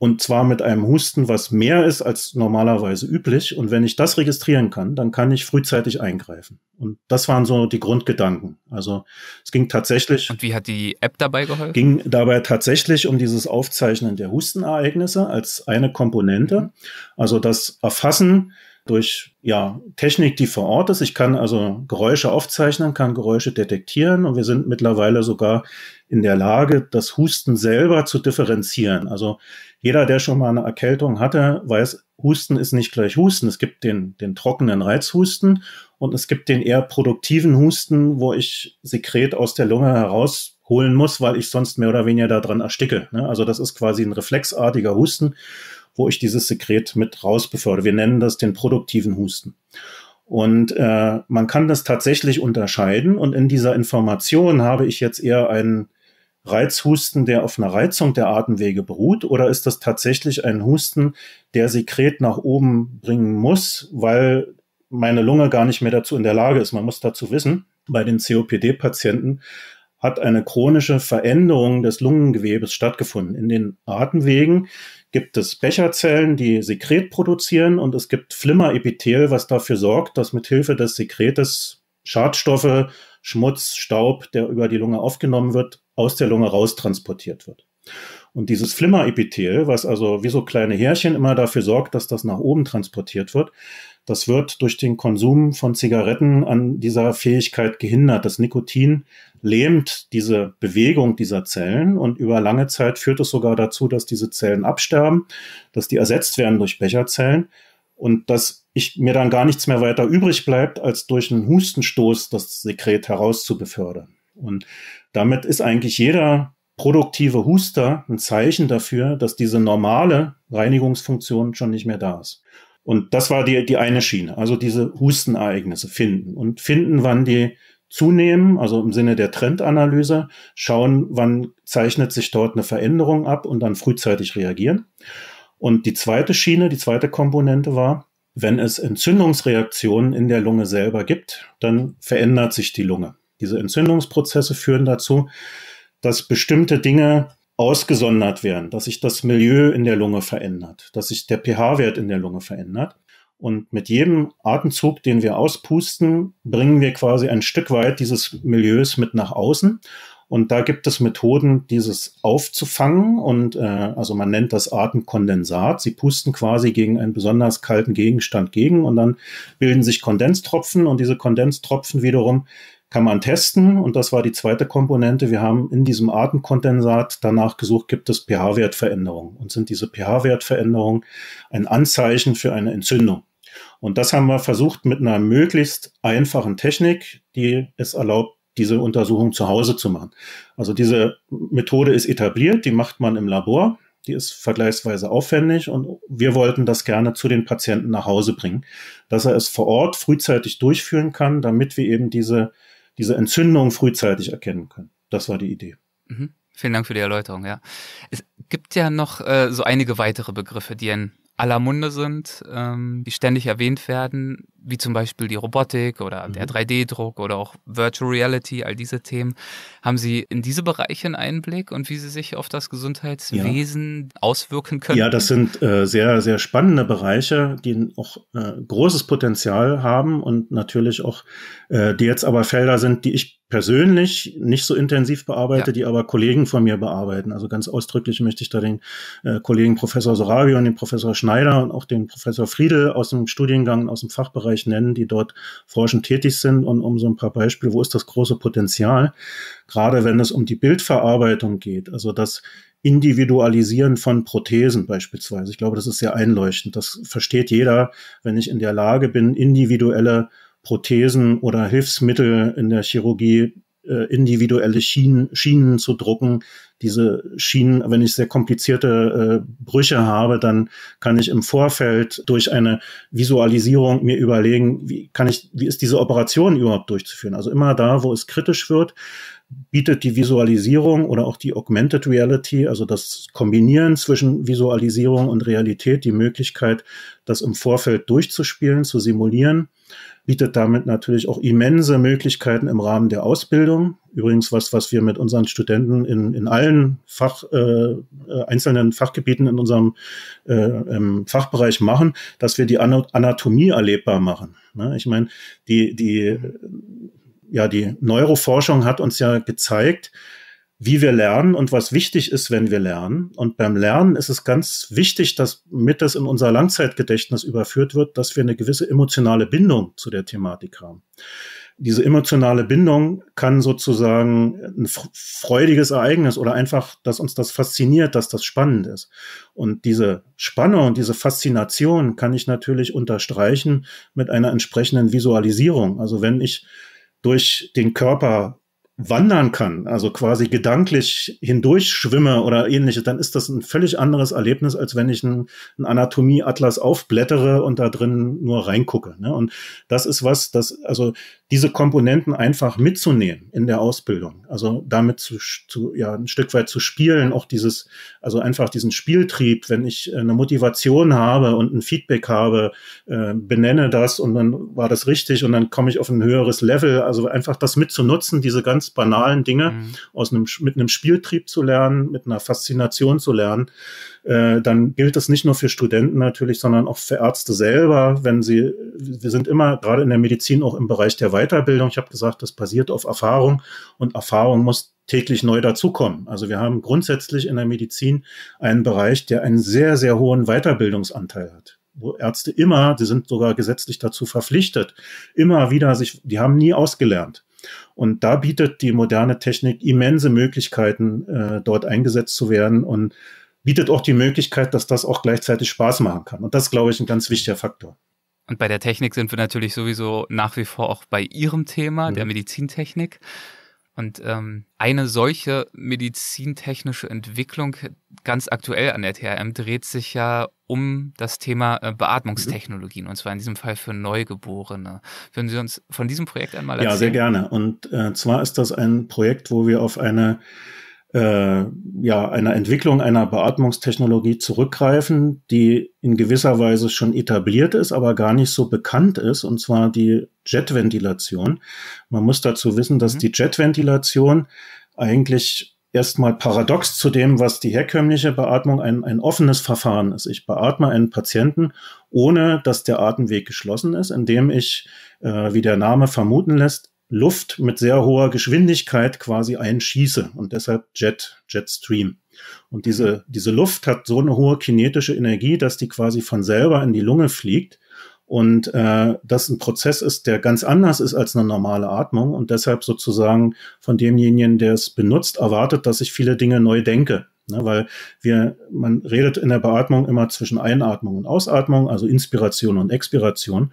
und zwar mit einem Husten, was mehr ist als normalerweise üblich. Und wenn ich das registrieren kann, dann kann ich frühzeitig eingreifen. Und das waren so die Grundgedanken. Also es ging tatsächlich. Und wie hat die App dabei geholfen? Ging dabei tatsächlich um dieses Aufzeichnen der Hustenereignisse als eine Komponente. Also das Erfassen durch ja, Technik, die vor Ort ist. Ich kann also Geräusche aufzeichnen, kann Geräusche detektieren und wir sind mittlerweile sogar in der Lage, das Husten selber zu differenzieren. Also jeder, der schon mal eine Erkältung hatte, weiß, Husten ist nicht gleich Husten. Es gibt den, den trockenen Reizhusten und es gibt den eher produktiven Husten, wo ich Sekret aus der Lunge herausholen muss, weil ich sonst mehr oder weniger daran ersticke. Ne? Also das ist quasi ein reflexartiger Husten wo ich dieses Sekret mit rausbefördere. Wir nennen das den produktiven Husten. Und äh, man kann das tatsächlich unterscheiden. Und in dieser Information habe ich jetzt eher einen Reizhusten, der auf einer Reizung der Atemwege beruht, oder ist das tatsächlich ein Husten, der Sekret nach oben bringen muss, weil meine Lunge gar nicht mehr dazu in der Lage ist. Man muss dazu wissen, bei den COPD-Patienten hat eine chronische Veränderung des Lungengewebes stattgefunden in den Atemwegen, gibt es Becherzellen, die Sekret produzieren und es gibt Flimmerepithel, was dafür sorgt, dass mithilfe des Sekretes Schadstoffe, Schmutz, Staub, der über die Lunge aufgenommen wird, aus der Lunge raustransportiert wird. Und dieses Flimmerepithel, was also wie so kleine Härchen immer dafür sorgt, dass das nach oben transportiert wird, das wird durch den Konsum von Zigaretten an dieser Fähigkeit gehindert. Das Nikotin lähmt diese Bewegung dieser Zellen und über lange Zeit führt es sogar dazu, dass diese Zellen absterben, dass die ersetzt werden durch Becherzellen und dass ich mir dann gar nichts mehr weiter übrig bleibt, als durch einen Hustenstoß das Sekret herauszubefördern. Und damit ist eigentlich jeder produktive Huster ein Zeichen dafür, dass diese normale Reinigungsfunktion schon nicht mehr da ist. Und das war die, die eine Schiene, also diese Hustenereignisse finden und finden, wann die zunehmen, also im Sinne der Trendanalyse, schauen, wann zeichnet sich dort eine Veränderung ab und dann frühzeitig reagieren. Und die zweite Schiene, die zweite Komponente war, wenn es Entzündungsreaktionen in der Lunge selber gibt, dann verändert sich die Lunge. Diese Entzündungsprozesse führen dazu, dass bestimmte Dinge ausgesondert werden, dass sich das Milieu in der Lunge verändert, dass sich der pH-Wert in der Lunge verändert. Und mit jedem Atemzug, den wir auspusten, bringen wir quasi ein Stück weit dieses Milieus mit nach außen. Und da gibt es Methoden, dieses aufzufangen. Und äh, also man nennt das Atemkondensat. Sie pusten quasi gegen einen besonders kalten Gegenstand gegen und dann bilden sich Kondenstropfen. Und diese Kondenstropfen wiederum kann man testen. Und das war die zweite Komponente. Wir haben in diesem Atemkondensat danach gesucht, gibt es pH-Wertveränderungen. Und sind diese pH-Wertveränderungen ein Anzeichen für eine Entzündung? Und das haben wir versucht mit einer möglichst einfachen Technik, die es erlaubt, diese Untersuchung zu Hause zu machen. Also diese Methode ist etabliert, die macht man im Labor, die ist vergleichsweise aufwendig und wir wollten das gerne zu den Patienten nach Hause bringen, dass er es vor Ort frühzeitig durchführen kann, damit wir eben diese diese Entzündung frühzeitig erkennen können. Das war die Idee. Mhm. Vielen Dank für die Erläuterung, ja. Es gibt ja noch äh, so einige weitere Begriffe, die ein aller Munde sind, ähm, die ständig erwähnt werden, wie zum Beispiel die Robotik oder mhm. der 3D-Druck oder auch Virtual Reality, all diese Themen. Haben Sie in diese Bereiche einen Einblick und wie sie sich auf das Gesundheitswesen ja. auswirken können? Ja, das sind äh, sehr, sehr spannende Bereiche, die auch äh, großes Potenzial haben und natürlich auch, äh, die jetzt aber Felder sind, die ich persönlich nicht so intensiv bearbeite, ja. die aber Kollegen von mir bearbeiten. Also ganz ausdrücklich möchte ich da den äh, Kollegen Professor Sorabi und den Professor Schneider und auch den Professor Friedel aus dem Studiengang, aus dem Fachbereich nennen, die dort forschend tätig sind. Und um so ein paar Beispiele, wo ist das große Potenzial, gerade wenn es um die Bildverarbeitung geht, also das Individualisieren von Prothesen beispielsweise. Ich glaube, das ist sehr einleuchtend. Das versteht jeder, wenn ich in der Lage bin, individuelle Prothesen oder Hilfsmittel in der Chirurgie äh, individuelle Schienen, Schienen zu drucken. Diese Schienen, wenn ich sehr komplizierte äh, Brüche habe, dann kann ich im Vorfeld durch eine Visualisierung mir überlegen, wie kann ich, wie ist diese Operation überhaupt durchzuführen? Also immer da, wo es kritisch wird, bietet die Visualisierung oder auch die Augmented Reality, also das Kombinieren zwischen Visualisierung und Realität, die Möglichkeit, das im Vorfeld durchzuspielen, zu simulieren, bietet damit natürlich auch immense Möglichkeiten im Rahmen der Ausbildung. Übrigens was, was wir mit unseren Studenten in, in allen Fach, äh, äh einzelnen Fachgebieten in unserem äh, Fachbereich machen, dass wir die Anatomie erlebbar machen. Ne? Ich meine, die, die ja, die Neuroforschung hat uns ja gezeigt, wie wir lernen und was wichtig ist, wenn wir lernen. Und beim Lernen ist es ganz wichtig, dass mit das in unser Langzeitgedächtnis überführt wird, dass wir eine gewisse emotionale Bindung zu der Thematik haben. Diese emotionale Bindung kann sozusagen ein freudiges Ereignis oder einfach, dass uns das fasziniert, dass das spannend ist. Und diese Spannung, diese Faszination kann ich natürlich unterstreichen mit einer entsprechenden Visualisierung. Also wenn ich durch den Körper wandern kann, also quasi gedanklich hindurchschwimme oder ähnliches, dann ist das ein völlig anderes Erlebnis, als wenn ich einen, einen Anatomieatlas aufblättere und da drin nur reingucke. Ne? Und das ist was, das, also diese Komponenten einfach mitzunehmen in der Ausbildung. Also damit zu, zu, ja, ein Stück weit zu spielen, auch dieses, also einfach diesen Spieltrieb, wenn ich äh, eine Motivation habe und ein Feedback habe, äh, benenne das und dann war das richtig und dann komme ich auf ein höheres Level. Also einfach das mitzunutzen, diese ganz banalen Dinge mhm. aus einem, mit einem Spieltrieb zu lernen, mit einer Faszination zu lernen, äh, dann gilt das nicht nur für Studenten natürlich, sondern auch für Ärzte selber, wenn sie, wir sind immer gerade in der Medizin auch im Bereich der Weiterbildung. Ich habe gesagt, das basiert auf Erfahrung und Erfahrung muss täglich neu dazukommen. Also wir haben grundsätzlich in der Medizin einen Bereich, der einen sehr, sehr hohen Weiterbildungsanteil hat wo Ärzte immer, die sind sogar gesetzlich dazu verpflichtet, immer wieder sich, die haben nie ausgelernt. Und da bietet die moderne Technik immense Möglichkeiten, äh, dort eingesetzt zu werden und bietet auch die Möglichkeit, dass das auch gleichzeitig Spaß machen kann. Und das, glaube ich, ein ganz wichtiger Faktor. Und bei der Technik sind wir natürlich sowieso nach wie vor auch bei Ihrem Thema, mhm. der Medizintechnik. Und ähm, eine solche medizintechnische Entwicklung ganz aktuell an der THM dreht sich ja um das Thema äh, Beatmungstechnologien, mhm. und zwar in diesem Fall für Neugeborene. Würden Sie uns von diesem Projekt einmal erzählen? Ja, sehr gerne. Und äh, zwar ist das ein Projekt, wo wir auf eine äh, ja, einer Entwicklung einer Beatmungstechnologie zurückgreifen, die in gewisser Weise schon etabliert ist, aber gar nicht so bekannt ist, und zwar die Jetventilation. Man muss dazu wissen, dass mhm. die Jetventilation eigentlich erstmal paradox zu dem, was die herkömmliche Beatmung ein, ein offenes Verfahren ist. Ich beatme einen Patienten, ohne dass der Atemweg geschlossen ist, indem ich, äh, wie der Name vermuten lässt, Luft mit sehr hoher Geschwindigkeit quasi einschieße und deshalb Jet, Jetstream. Und diese, mhm. diese Luft hat so eine hohe kinetische Energie, dass die quasi von selber in die Lunge fliegt und äh, das ein Prozess ist, der ganz anders ist als eine normale Atmung und deshalb sozusagen von demjenigen, der es benutzt, erwartet, dass ich viele Dinge neu denke. Ne, weil wir, man redet in der Beatmung immer zwischen Einatmung und Ausatmung, also Inspiration und Expiration.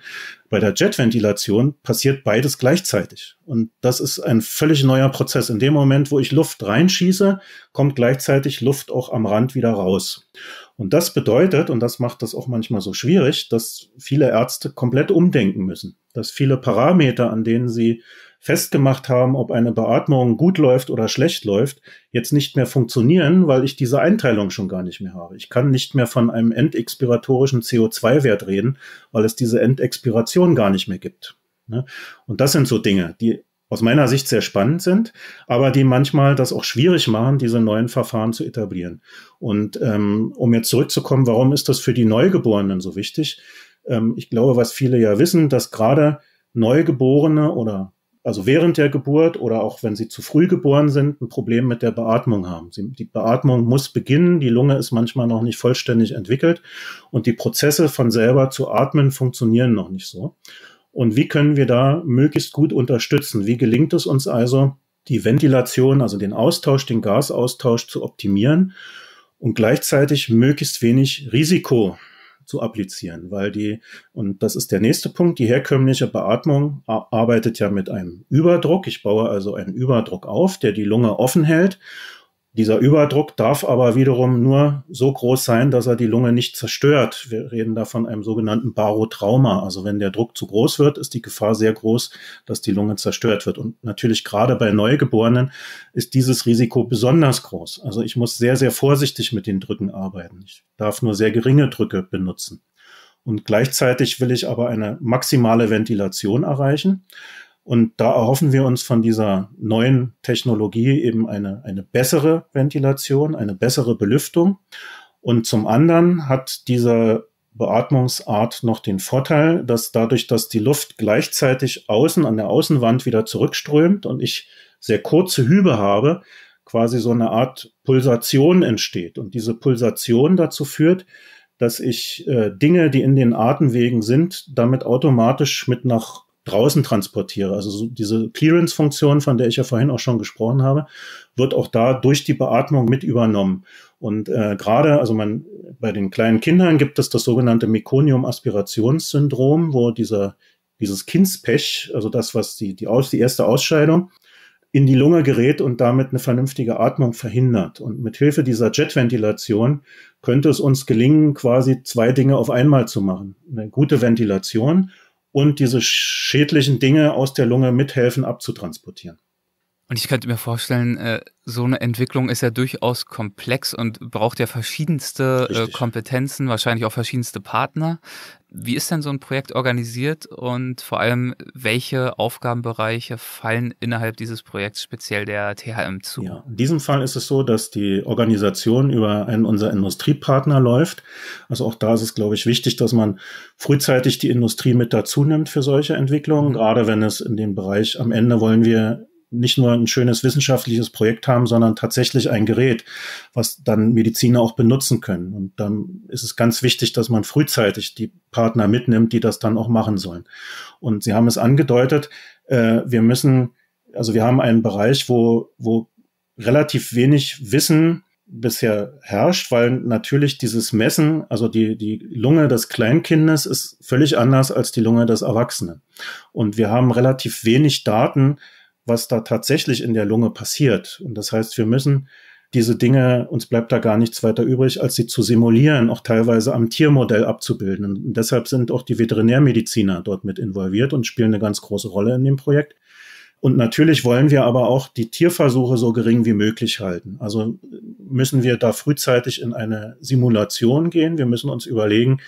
Bei der Jetventilation passiert beides gleichzeitig. Und das ist ein völlig neuer Prozess. In dem Moment, wo ich Luft reinschieße, kommt gleichzeitig Luft auch am Rand wieder raus. Und das bedeutet, und das macht das auch manchmal so schwierig, dass viele Ärzte komplett umdenken müssen, dass viele Parameter, an denen sie festgemacht haben, ob eine Beatmung gut läuft oder schlecht läuft, jetzt nicht mehr funktionieren, weil ich diese Einteilung schon gar nicht mehr habe. Ich kann nicht mehr von einem endexpiratorischen CO2-Wert reden, weil es diese Endexpiration gar nicht mehr gibt. Ne? Und das sind so Dinge, die aus meiner Sicht sehr spannend sind, aber die manchmal das auch schwierig machen, diese neuen Verfahren zu etablieren. Und ähm, um jetzt zurückzukommen, warum ist das für die Neugeborenen so wichtig? Ähm, ich glaube, was viele ja wissen, dass gerade Neugeborene oder also während der Geburt oder auch wenn sie zu früh geboren sind, ein Problem mit der Beatmung haben. Sie, die Beatmung muss beginnen, die Lunge ist manchmal noch nicht vollständig entwickelt und die Prozesse von selber zu atmen funktionieren noch nicht so. Und wie können wir da möglichst gut unterstützen? Wie gelingt es uns also, die Ventilation, also den Austausch, den Gasaustausch zu optimieren und gleichzeitig möglichst wenig Risiko zu applizieren, weil die, und das ist der nächste Punkt, die herkömmliche Beatmung arbeitet ja mit einem Überdruck. Ich baue also einen Überdruck auf, der die Lunge offen hält dieser Überdruck darf aber wiederum nur so groß sein, dass er die Lunge nicht zerstört. Wir reden da von einem sogenannten Barotrauma. Also wenn der Druck zu groß wird, ist die Gefahr sehr groß, dass die Lunge zerstört wird. Und natürlich gerade bei Neugeborenen ist dieses Risiko besonders groß. Also ich muss sehr, sehr vorsichtig mit den Drücken arbeiten. Ich darf nur sehr geringe Drücke benutzen. Und gleichzeitig will ich aber eine maximale Ventilation erreichen. Und da erhoffen wir uns von dieser neuen Technologie eben eine, eine bessere Ventilation, eine bessere Belüftung. Und zum anderen hat diese Beatmungsart noch den Vorteil, dass dadurch, dass die Luft gleichzeitig außen an der Außenwand wieder zurückströmt und ich sehr kurze Hübe habe, quasi so eine Art Pulsation entsteht. Und diese Pulsation dazu führt, dass ich äh, Dinge, die in den Atemwegen sind, damit automatisch mit nach draußen transportiere. Also so diese Clearance-Funktion, von der ich ja vorhin auch schon gesprochen habe, wird auch da durch die Beatmung mit übernommen. Und äh, gerade, also man, bei den kleinen Kindern gibt es das sogenannte Meconium-Aspirationssyndrom, wo dieser, dieses Kindspech, also das, was die, die, aus, die erste Ausscheidung, in die Lunge gerät und damit eine vernünftige Atmung verhindert. Und mit Hilfe dieser Jetventilation könnte es uns gelingen, quasi zwei Dinge auf einmal zu machen. Eine gute Ventilation und diese schädlichen Dinge aus der Lunge mithelfen abzutransportieren. Und ich könnte mir vorstellen, äh, so eine Entwicklung ist ja durchaus komplex und braucht ja verschiedenste äh, Kompetenzen, wahrscheinlich auch verschiedenste Partner. Wie ist denn so ein Projekt organisiert und vor allem, welche Aufgabenbereiche fallen innerhalb dieses Projekts speziell der THM zu? Ja, in diesem Fall ist es so, dass die Organisation über einen unserer Industriepartner läuft. Also auch da ist es, glaube ich, wichtig, dass man frühzeitig die Industrie mit dazu nimmt für solche Entwicklungen, mhm. gerade wenn es in dem Bereich am Ende wollen wir nicht nur ein schönes wissenschaftliches Projekt haben, sondern tatsächlich ein Gerät, was dann Mediziner auch benutzen können. Und dann ist es ganz wichtig, dass man frühzeitig die Partner mitnimmt, die das dann auch machen sollen. Und Sie haben es angedeutet, äh, wir müssen, also wir haben einen Bereich, wo, wo relativ wenig Wissen bisher herrscht, weil natürlich dieses Messen, also die, die Lunge des Kleinkindes ist völlig anders als die Lunge des Erwachsenen. Und wir haben relativ wenig Daten, was da tatsächlich in der Lunge passiert. Und das heißt, wir müssen diese Dinge, uns bleibt da gar nichts weiter übrig, als sie zu simulieren, auch teilweise am Tiermodell abzubilden. Und deshalb sind auch die Veterinärmediziner dort mit involviert und spielen eine ganz große Rolle in dem Projekt. Und natürlich wollen wir aber auch die Tierversuche so gering wie möglich halten. Also müssen wir da frühzeitig in eine Simulation gehen. Wir müssen uns überlegen,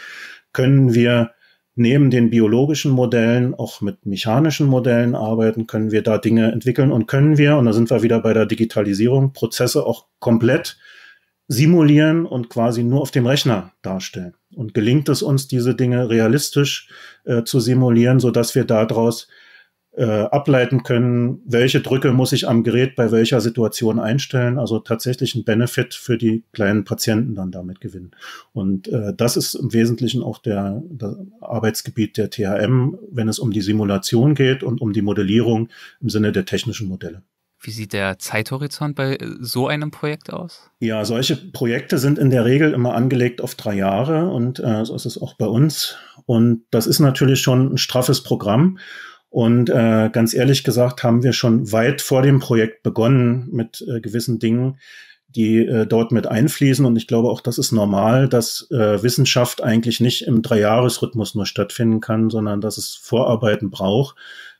können wir neben den biologischen Modellen auch mit mechanischen Modellen arbeiten, können wir da Dinge entwickeln und können wir, und da sind wir wieder bei der Digitalisierung, Prozesse auch komplett simulieren und quasi nur auf dem Rechner darstellen. Und gelingt es uns, diese Dinge realistisch äh, zu simulieren, so dass wir daraus äh, ableiten können, welche Drücke muss ich am Gerät bei welcher Situation einstellen. Also tatsächlich einen Benefit für die kleinen Patienten dann damit gewinnen. Und äh, das ist im Wesentlichen auch der, der Arbeitsgebiet der THM, wenn es um die Simulation geht und um die Modellierung im Sinne der technischen Modelle. Wie sieht der Zeithorizont bei äh, so einem Projekt aus? Ja, solche Projekte sind in der Regel immer angelegt auf drei Jahre und äh, so ist es auch bei uns. Und das ist natürlich schon ein straffes Programm. Und äh, ganz ehrlich gesagt haben wir schon weit vor dem Projekt begonnen mit äh, gewissen Dingen, die äh, dort mit einfließen. Und ich glaube auch, das ist normal, dass äh, Wissenschaft eigentlich nicht im Dreijahresrhythmus nur stattfinden kann, sondern dass es Vorarbeiten braucht,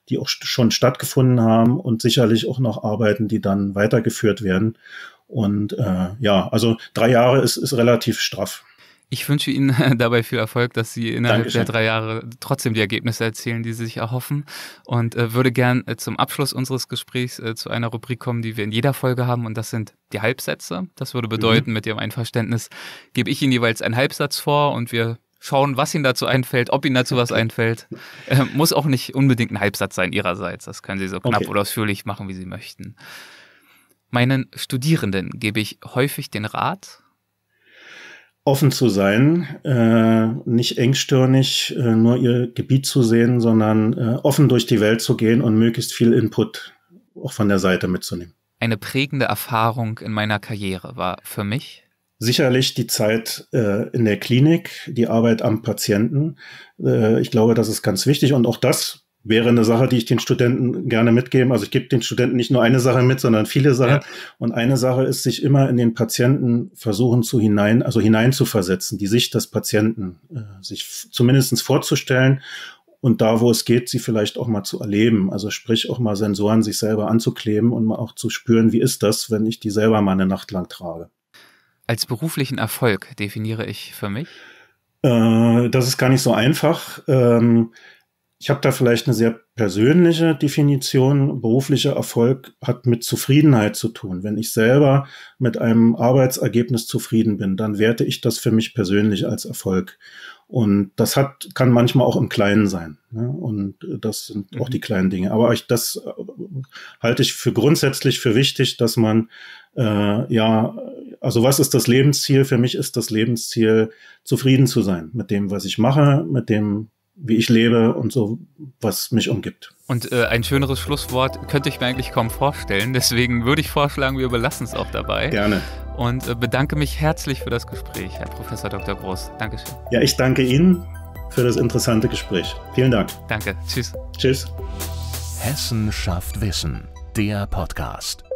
die auch st schon stattgefunden haben und sicherlich auch noch Arbeiten, die dann weitergeführt werden. Und äh, ja, also drei Jahre ist, ist relativ straff. Ich wünsche Ihnen dabei viel Erfolg, dass Sie innerhalb Dankeschön. der drei Jahre trotzdem die Ergebnisse erzielen, die Sie sich erhoffen. Und äh, würde gern äh, zum Abschluss unseres Gesprächs äh, zu einer Rubrik kommen, die wir in jeder Folge haben. Und das sind die Halbsätze. Das würde mhm. bedeuten, mhm. mit Ihrem Einverständnis gebe ich Ihnen jeweils einen Halbsatz vor und wir schauen, was Ihnen dazu einfällt, ob Ihnen dazu was einfällt. Äh, muss auch nicht unbedingt ein Halbsatz sein Ihrerseits. Das können Sie so knapp okay. oder ausführlich machen, wie Sie möchten. Meinen Studierenden gebe ich häufig den Rat, offen zu sein, äh, nicht engstirnig äh, nur ihr Gebiet zu sehen, sondern äh, offen durch die Welt zu gehen und möglichst viel Input auch von der Seite mitzunehmen. Eine prägende Erfahrung in meiner Karriere war für mich Sicherlich die Zeit äh, in der Klinik, die Arbeit am Patienten. Äh, ich glaube, das ist ganz wichtig. Und auch das wäre eine Sache, die ich den Studenten gerne mitgeben. Also ich gebe den Studenten nicht nur eine Sache mit, sondern viele Sachen. Ja. Und eine Sache ist, sich immer in den Patienten versuchen zu hinein, also hineinzuversetzen, die Sicht des Patienten, äh, sich zumindestens vorzustellen und da, wo es geht, sie vielleicht auch mal zu erleben. Also sprich auch mal Sensoren sich selber anzukleben und mal auch zu spüren, wie ist das, wenn ich die selber mal eine Nacht lang trage. Als beruflichen Erfolg definiere ich für mich? Äh, das ist gar nicht so einfach. Ähm, ich habe da vielleicht eine sehr persönliche Definition. Beruflicher Erfolg hat mit Zufriedenheit zu tun. Wenn ich selber mit einem Arbeitsergebnis zufrieden bin, dann werte ich das für mich persönlich als Erfolg. Und das hat, kann manchmal auch im Kleinen sein. Ne? Und das sind mhm. auch die kleinen Dinge. Aber ich, das äh, halte ich für grundsätzlich für wichtig, dass man, äh, ja, also was ist das Lebensziel? Für mich ist das Lebensziel, zufrieden zu sein mit dem, was ich mache, mit dem, wie ich lebe und so, was mich umgibt. Und äh, ein schöneres Schlusswort könnte ich mir eigentlich kaum vorstellen. Deswegen würde ich vorschlagen, wir überlassen es auch dabei. Gerne. Und äh, bedanke mich herzlich für das Gespräch, Herr Professor Dr. Groß. Dankeschön. Ja, ich danke Ihnen für das interessante Gespräch. Vielen Dank. Danke. Tschüss. Tschüss. Hessen schafft Wissen, der Podcast.